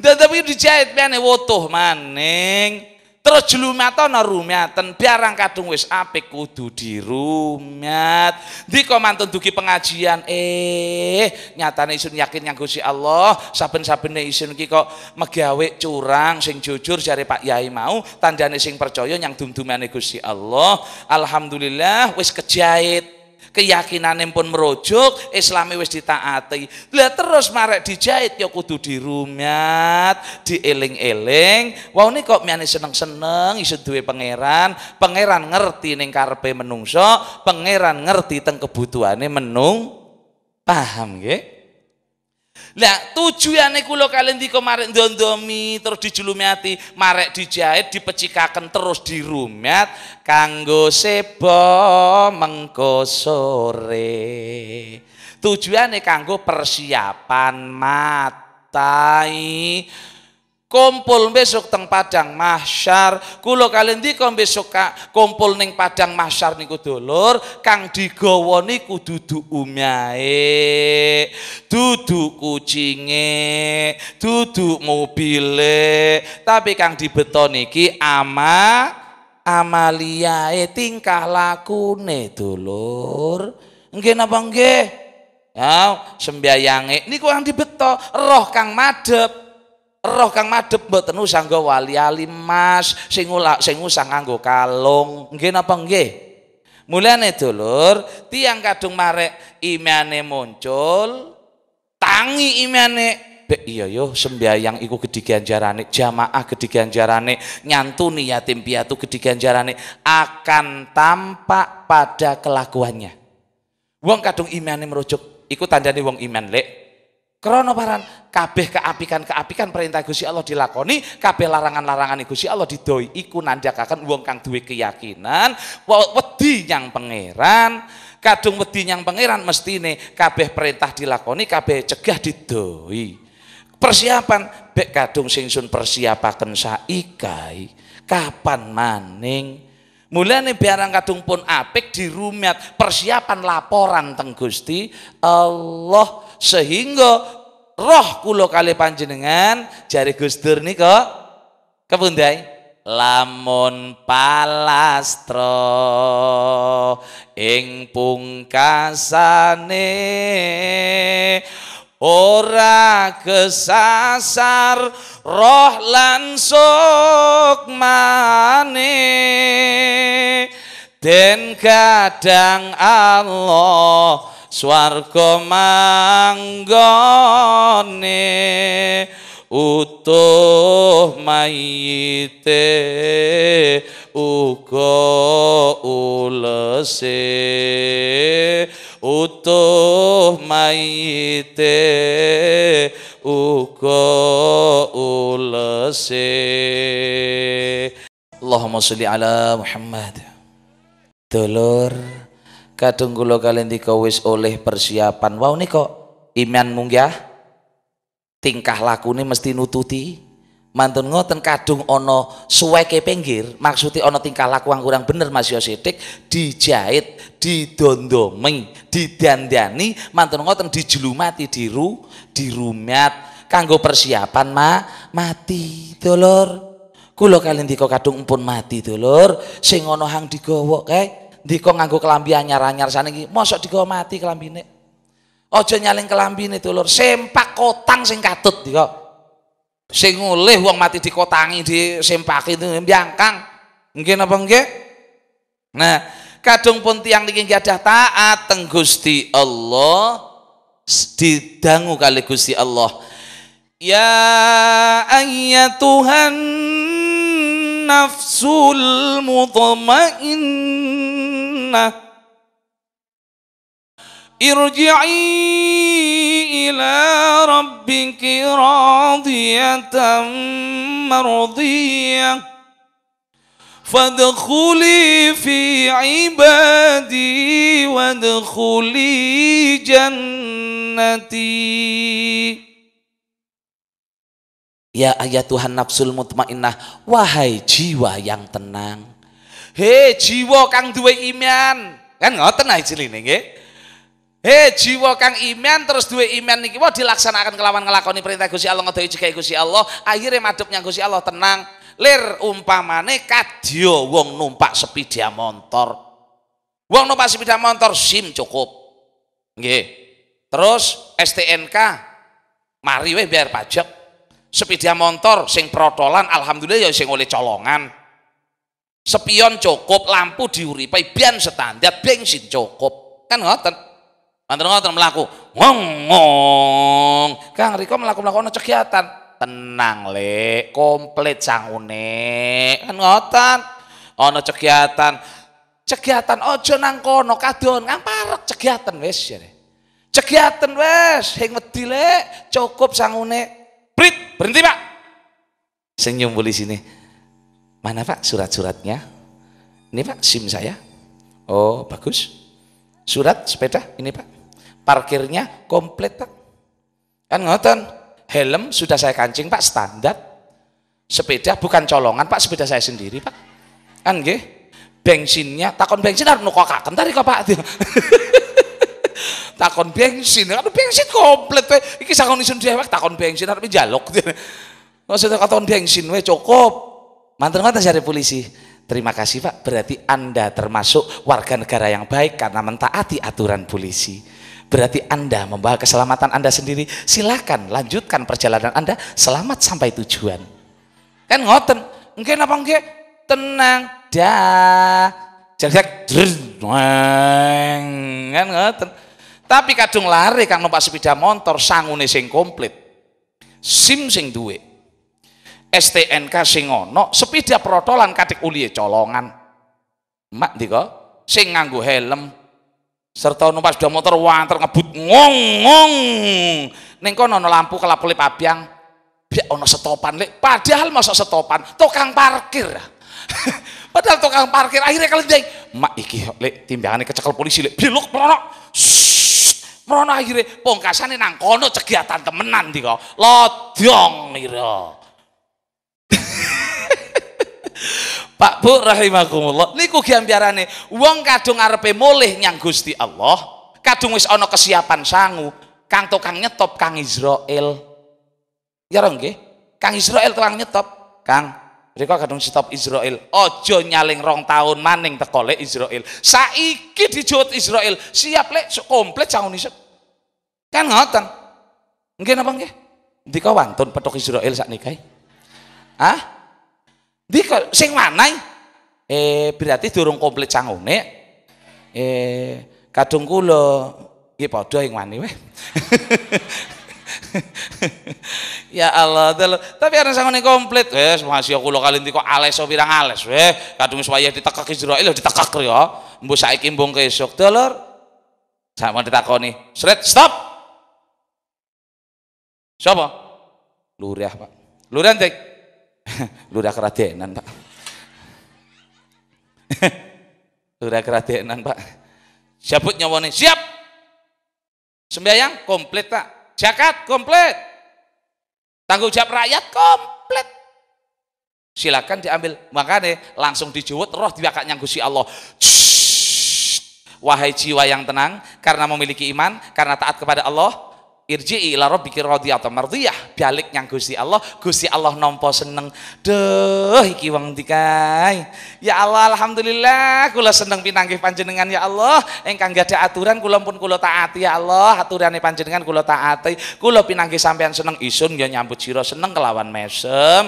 dan tapi dijahit mana wotoh maning Terus jlumatono rumiyaten barang kadung wis apik kudu dirumiat. di mantun dugi pengajian eh nyatane isun yakin yang Gusti Allah saben-sabene isun iki kok megawe curang sing jujur jare Pak Yai mau tandane sing percaya yang dum-dumane Gusti Allah. Alhamdulillah wis kejahit keyakinan pun merujuk, islami wis ditaati. Lah terus marek dijahit ya kudu dirumiat, dieling-eling. Wow ini kok miane seneng-seneng isu duwe pangeran, pangeran ngerti ning karpe menungso, pangeran ngerti teng kebutuhane menung. Paham gak? Lah tujuane kula kalian di kemarin dondomi terus dijulumiati, marek dijahit, dipecikaken terus dirumiat kanggo sebo mengko sore. Tujuane kanggo persiapan matai kumpul besok teng padang mahsyar kula kalian dikom besok ka, kumpul neng padang mahsyar niku dulur kang digawa niku duduk umyae duduk kucinge duduk mobile tapi kang dibeto niki Amal amaliae tingkah lakune dulur nggih napa nggih Ya, sembayange niku kang dibeto roh kang madep roh kang madep mboten usah nggo wali alimas sing ula, sing usah nganggo kalung nggih napa nggih mulane dulur tiang kadung marek imane muncul tangi imane be iya yo sembahyang iku gedhi ganjarane, jamaah gedhi ganjarane, nyantuni yatim piatu gedhi ganjarane akan tampak pada kelakuannya. Wong kadung imane merujuk, iku tandane wong iman lek. Krono paran kabeh keapikan-keapikan perintah Gusti Allah dilakoni, kabeh larangan-larangan Gusti Allah didoi iku nandhakaken wong kang duwe keyakinan wedi yang pangeran, kadung wedi yang pangeran mestine kabeh perintah dilakoni, kabeh cegah didoi. Persiapan bek kadung singsun persiapaken saikai, kapan maning Mulane biarang kadung pun apik dirumiat persiapan laporan teng Gusti Allah sehingga roh kulo kali panjenengan jari Gus Dur niko lamun palastro ing pungkasane ora kesasar roh lan sukmane den kadang Allah swarga manggone utuh mayite uga ulese utuh mayite uga ulese Allahumma sholli ala Muhammad dulur kadung kula kalendika wis oleh persiapan wau nika iman munggah ya. tingkah lakune mesti nututi mantun ngoten kadung ana suweke pinggir maksudnya ana tingkah laku yang kurang bener Mas yo sithik dijahit didondomi didandani mantun ngoten dijlumati diru dirumiat kanggo persiapan ma mati dulur kula kalendika kadung pun mati dulur sing ana hang digowok kayak. Diko nganggo kelambi anyar-anyar sana mau mosok diko mati kelambi kelambine ojo nyaling kelambine lor sempak kotang sing katut dika sing oleh uang mati dikotangi sempak itu biangkang enggak apa enggak? nah kadung pun tiang niki ada taat tenggusti Allah didangu kali Gusti Allah ya Tuhan nafsul mutmainnah sunnah irji'i ila rabbiki radiyatan mardiyah فادخلي في عبادي وادخلي jannati. Ya ayat Tuhan nafsul mutmainnah Wahai jiwa yang tenang He jiwa kang duwe iman. Kan ngoten ae jeline nggih. He jiwa kang iman terus duwe iman niki wah dilaksanakan kelawan ngelakoni perintah Gusti Allah ngedohi jika Gusti Allah, akhirnya madhep nyang Gusti Allah tenang. Lir umpamane kadya wong numpak sepeda motor. Wong numpak sepeda motor SIM cukup. Nggih. Terus STNK mari weh biar pajak. Sepeda motor sing protolan alhamdulillah ya sing oleh colongan. Sepion cukup, lampu diuripai biyen standar bensin cukup. Kan ngoten. Manten ngoten ngong ngong Kang riko melaku melaku ana kegiatan. Tenang, le, Komplit sangune. Kan ngoten. Ana kegiatan. Kegiatan aja nang kono kadon ngamparek kegiatan wes jare. Ya, kegiatan wis, sing wedi cukup sangune. unik, berhenti, Pak. Senyum nyumbuli sini. Mana Pak surat-suratnya? Ini Pak SIM saya. Oh, bagus. Surat sepeda ini Pak. Parkirnya komplit Pak. Kan ngoten. Helm sudah saya kancing Pak standar. Sepeda bukan colongan Pak, sepeda saya sendiri Pak. Kan nggih. Bensinnya takon bensin harus nukokaken tadi kok Pak. takon bensin, kan bensin komplit Pak. Iki sakon isun dhewek takon bensin arep njaluk. Maksudnya takon bensin we cukup. Mantan mantan cari polisi. Terima kasih Pak, berarti Anda termasuk warga negara yang baik karena mentaati aturan polisi. Berarti Anda membawa keselamatan Anda sendiri. Silakan lanjutkan perjalanan Anda selamat sampai tujuan. Kan ngoten, mungkin apa enggak? Tenang, dah. jelek kan ngoten. Tapi kadung lari kang numpak sepeda motor sangune sing komplit. Sim sing duit. STNK sing ono sepeda protolan katik uli e colongan mak diko sing nganggo helm serta numpas sudah motor wanter ngebut ngong ngong ning kono ana lampu kelap-kelip abyang biar ono setopan lek padahal masuk setopan tukang parkir padahal tukang parkir akhirnya kalau dia mak iki lek timbangane kecekel polisi lek biluk merono merono akhirnya pungkasane nang kono cegiatan temenan diko lodong ngira Pak Bu rahimakumullah niku gambarane wong kadung arepe mulih nyang Gusti Allah kadung wis ana kesiapan sangu kang tukang nyetop Kang Israel ya ora nggih Kang Israel tukang nyetop Kang mereka kadung stop Israel ojo nyaling rong tahun maning tekole Israel saiki dijot Israel siap lek komplit sangun isep kan ngoten nggih napa nggih ndika wantun petok Israel saat nikah. Ah, di kok sing mana? Eh berarti durung komplit cangone. Eh kadung kula nggih padha ing wani weh. ya Allah, dalu. tapi ana nih komplit. Semua sih aku lo kali kok ales sobirang ales weh. Kadung wis wayah ditekek Israel ya ditekek ya. Mbok saiki mbung kesuk, Dolor. Sama ditakoni, "Sret, stop." Siapa? Luriah Pak. Lurian teh. Ludah keratenan pak. Ludah keratenan pak. Siaput nyawane siap. Sembayang komplit pak. Zakat komplit. Tanggung jawab rakyat komplit. Silakan diambil. Makanya langsung dijuwet roh diwakaknya Gusti Allah. Wahai jiwa yang tenang karena memiliki iman, karena taat kepada Allah, irji'i ila rabbiki radiyatan mardiyah balik nyang Gusti Allah Gusti Allah nampa seneng deh iki wong ya Allah alhamdulillah kula seneng pinanggih panjenengan ya Allah engkang gadah aturan kula pun kula taati ya Allah aturane panjenengan kula taati kula pinanggih sampean seneng isun ya nyambut sira seneng kelawan mesem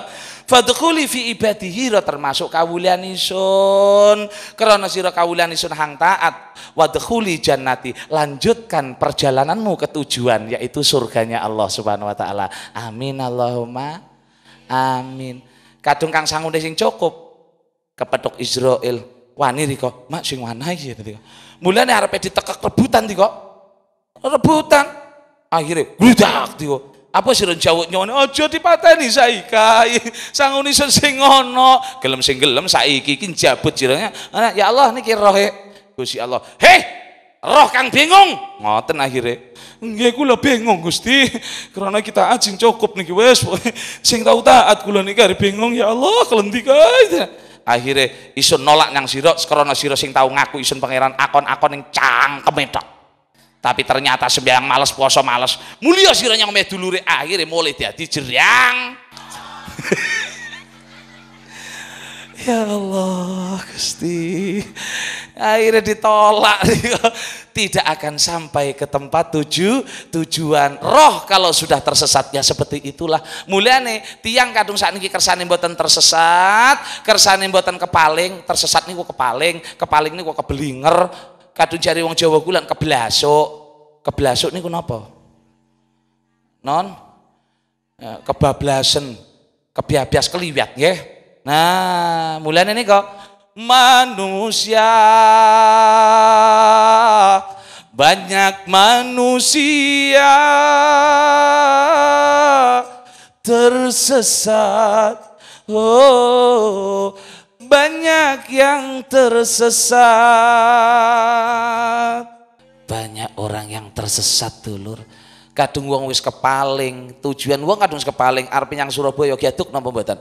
fadkhuli fi ibadihi ra termasuk kawulian isun Karena sira kawulian isun hang taat wadkhuli jannati lanjutkan perjalananmu ke tujuan yaitu surganya Allah Subhanahu wa taala amin Allahumma amin kadung kang sangune sing cukup kepethuk Israel wani riko mak sing wanai ya tadi. mulane arepe ditekek rebutan kok rebutan akhirnya gludak riko apa siron jawab nyone? Ojo saya oh, saiki. Sanguni sing ngono, gelem sing gelem saiki jabut njabut jirone. Ya Allah kira rohe Gusti Allah. Hei, roh kang bingung ngoten akhirnya gue kula bingung Gusti karena kita ajin cukup niki wis sing tau taat kula niki hari bingung ya Allah kelendi kae akhirnya isun nolak nang sira karena sira sing tahu ngaku isun pangeran akon-akon yang cangkeme tok tapi ternyata sembahyang males, puasa males. Mulia siranya meh dulure akhirnya mulai dia jeriang. ya Allah, Gusti. Akhirnya ditolak. Tidak akan sampai ke tempat tuju, tujuan. Roh kalau sudah tersesatnya seperti itulah. Mulia nih, tiang kadung saat ini kersane mboten tersesat, kersane mboten kepaling, tersesat niku kepaling, kepaling niku kebelinger kadung cari wong Jawa kulan keblasuk keblasuk niku napa non ya, kebablasen kebiabias keliwat nggih nah mulane niku manusia banyak manusia tersesat oh banyak yang tersesat. Banyak orang yang tersesat dulur. Kadung wong wis kepaling, tujuan wong kadung kepaling arep nyang Surabaya giatuk napa mboten?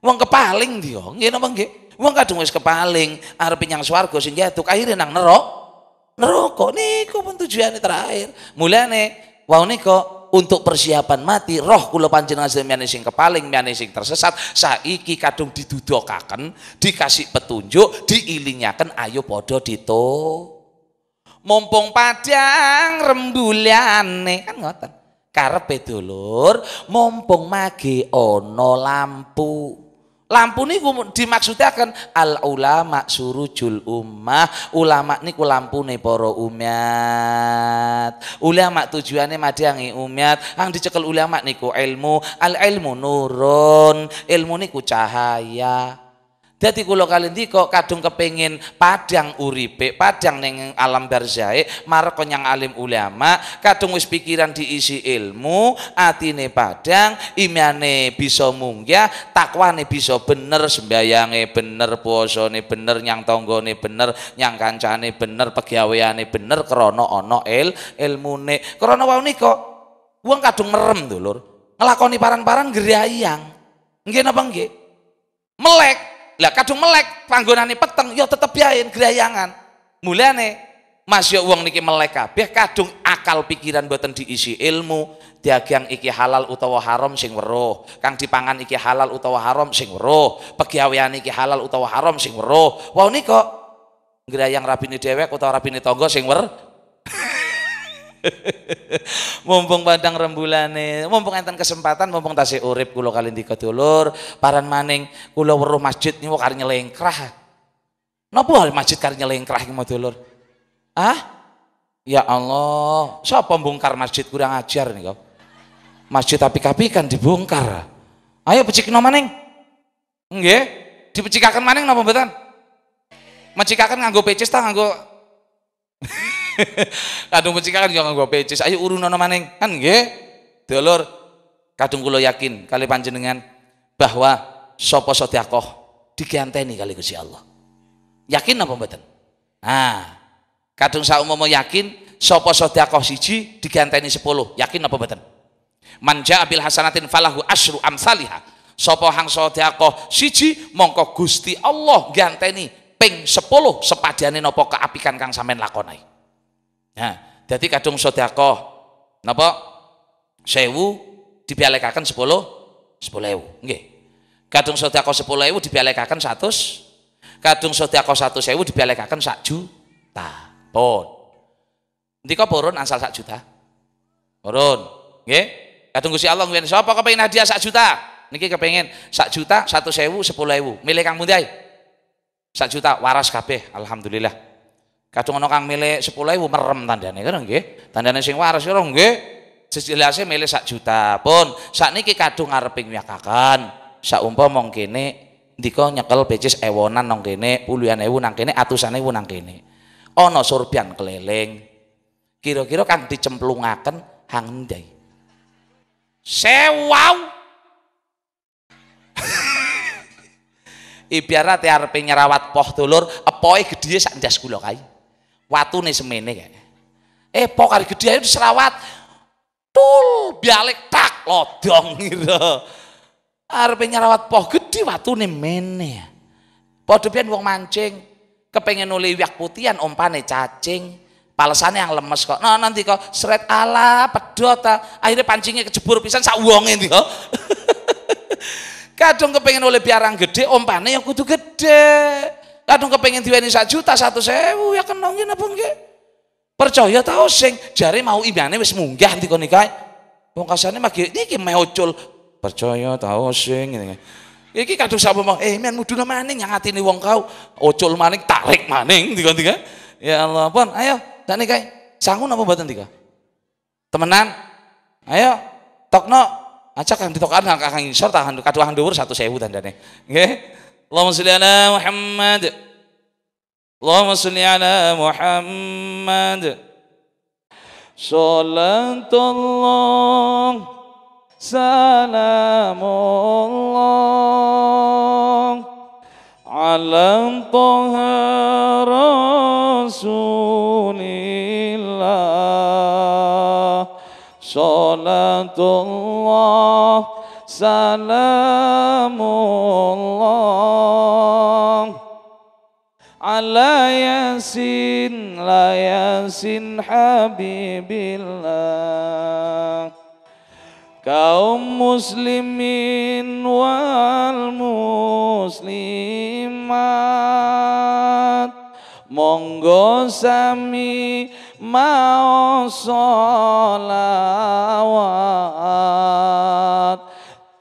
Wong kepaling dia, nggih napa nggih? Wong kadung wis kepaling arep nyang swarga sing giatuk akhire nang neraka. Neraka niku pun tujuane terakhir. Mulane wau niku untuk persiapan mati roh kula panjenengan semene sing kepaling miyane sing tersesat saiki kadung didudokaken dikasih petunjuk diilingaken ayo padha dito mumpung padang rembulane kan ngoten karepe dulur mumpung mage ana lampu Lampu nih dimaksudnya al ulama surujul ummah. Ulama lampu nih poro umat. Ulama tujuannya madiangi umat. Ang dicekel ulama niku ilmu. Al ilmu nurun. Ilmu niku cahaya. Jadi kalau kali ndika kadung kepingin padang uripe, padang neng alam barzakh, marek yang alim ulama, kadung wis pikiran diisi ilmu, atine padang, imane bisa ya takwane bisa bener, sembayange bener, ne bener, nyang ne bener, nyang kancane bener, pegaweane bener ono el ilmu ne krono wau niko, uang kadung merem dulur ngelakoni paran-paran geriayang, yang Nggih napa nggih? Melek lah kadung melek panggonane peteng ya tetep yain grayangan. Mulane masih uang ya niki melek kabeh kadung akal pikiran buatan diisi ilmu, dagang iki halal utawa haram sing weruh, kang dipangan iki halal utawa haram sing weruh, pegawean iki halal utawa haram sing weruh. wow, niko gerayang rabine dewek utawa rabine tangga sing wer. mumpung padang rembulan mumpung enten kesempatan, mumpung tasih urip kulo kali ndika dulur, paran maning kulo weruh masjid nih wakar nyelengkrah. Napa hal masjid kari nyelengkrah nih mau dulur? Ah, Ya Allah, siapa bongkar masjid kurang ajar nih kau? Masjid tapi kapi kan dibongkar. Ayo pecikno maning. Enggak, dipecikakan maning napa mboten? mencikakan nganggo pecis tak nganggo kadung pencikakan jangan gue pecis ayo nono maning kan ge dulur kadung kulo yakin kali panjenengan bahwa sapa diganti diganteni kali gusi Allah yakin apa mboten nah kadung umum yakin sopo sotiakoh siji diganteni sepuluh yakin apa mboten manja abil hasanatin falahu asru amsalihah sopo hang sotiakoh siji mongko Gusti Allah ganteni ping sepuluh sepadane nopo keapikan kang samen lakonai Nah, jadi kadung sodakoh. Napa? Sewu dipialekakan sepuluh, sepuluh ewu. Nggih. Kadung sodakoh sepuluh ewu dipialekakan satu. Kadung sodakoh satu sewu dipialekakan satu juta. pon. Nanti kau boron asal satu juta. Purun. Nggih. Kadung Gusti Allah apa kau pengen hadiah satu juta? Niki kepengen sak juta, satu sewu, sepuluh ewu. Milih kang mundi Sak juta waras kape. alhamdulillah. Kadung ana kang milih 10.000 merem tandane ngono nggih. Tandane sing waras karo nggih sejelase milih sak juta pun sakniki kadung arep nyakakan sak umpama kene ndika nyekel becis ewonan nang kene puluhan ewu nang kene atusan ewu nang kene ana surbian keliling kira-kira kang dicemplungaken hang ndai sewau ibiara arep nyerawat poh dulur apoi gede sak ndas kula watune semene kayak. Eh pok kali gede ayo diserawat. Tul balik tak lodong gitu. Arepe nyerawat poh gede watune mene. Padha pian wong mancing kepengen nuli wiak putian ompane cacing. Palesannya yang lemes kok. Nah, nanti kok seret ala pedota, akhirnya pancingnya kejebur pisan sak wonge kok. Kadung kepengen oleh biarang gede, ompane yang kudu gede kadung kepengen diweni satu juta satu sewu ya kena nggih napa nggih percaya tau sing jari mau ibane wis munggah nanti kono kae wong kasane magi iki meocul percaya tau sing ini iki kadung sapa mau eh men mudun maning yang ini wong kau ocul maning tarik maning tiga tiga ya Allah pun ayo tak nikah sanggup apa mboten tiga temenan ayo tokno acak yang ditokan kakang isor tahan satu sewu tanda nih nggih اللهم صل على محمد اللهم صل على محمد صلاة الله سلام الله على طه رسول الله صلاة الله سلام الله ala yasin la yasin habibillah kaum muslimin wal muslimat monggo sami mau solawat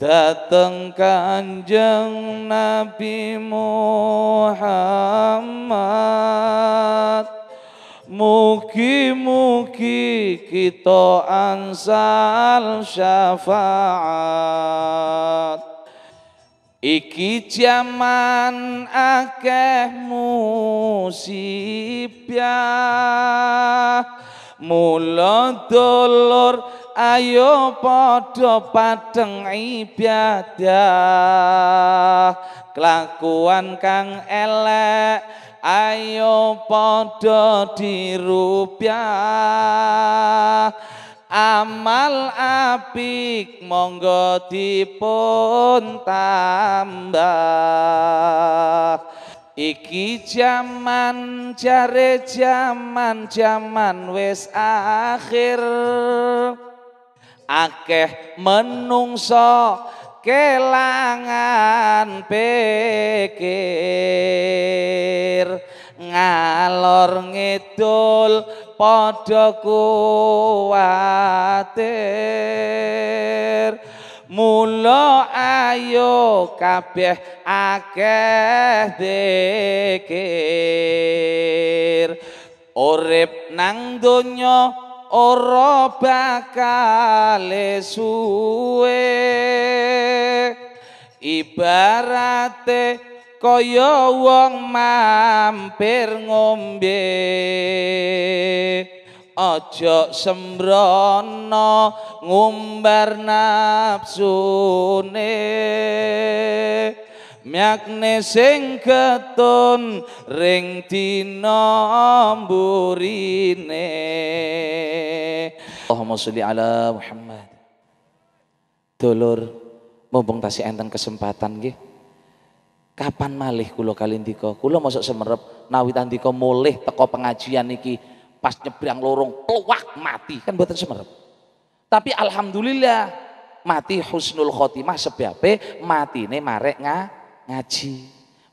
Datang kanjeng Nabi Muhammad Mugi-mugi kita ansal syafaat Iki jaman akeh musibah Mula dolor ayo podo padeng ibadah kelakuan kang elek ayo padha dirupiah amal apik monggo dipun tambah Iki jaman jare jaman jaman wis akhir akeh menungso kelangan pikir ngalor ngidul padha kuwatir mula ayo kabeh akeh dikir, urip nang donya ora bakal suwe ibarate kaya wong mampir ngombe aja sembrono ngumbar nafsune Miakne sing ketun ring dina mburine Allahumma sholli ala Muhammad Dulur mumpung tasih enten kesempatan nggih Kapan malih kula kalindika kula mosok semerep nawi tandika mulih teko pengajian iki pas nyebrang lorong peluak mati kan boten semerep Tapi alhamdulillah mati husnul khotimah sebabe matine marek nga ngaji.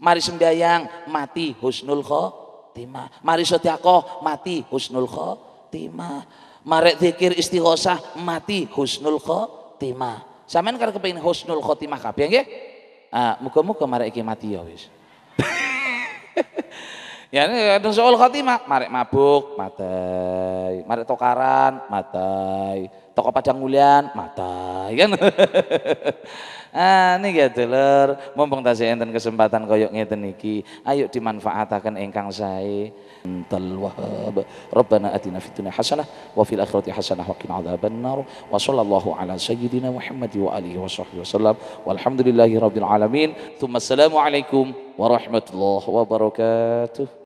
Mari sembahyang, mati husnul khotimah. Mari sedekah, mati husnul khotimah. Mari zikir istighosah, mati husnul khotimah. Sampeyan kan kepengin husnul khotimah kabeh nggih? Ah, Muka-muka mari iki mati ya wis. ya ini ada soal khotimah, mari mabuk, matai. Mari tokaran, matai. Toko padang mulian, matai kan. ah niki ya, dulur mumpung tasih enten kesempatan koyok ngeten niki ayo dimanfaataken ingkang sae antal wahhab rabbana atina fid dunya hasanah wa fil akhirati hasanah wa qina adzaban nar wa sallallahu ala sayyidina muhammad wa alihi wa sahbihi wasallam walhamdulillahi rabbil alamin assalamu alaikum warahmatullahi wabarakatuh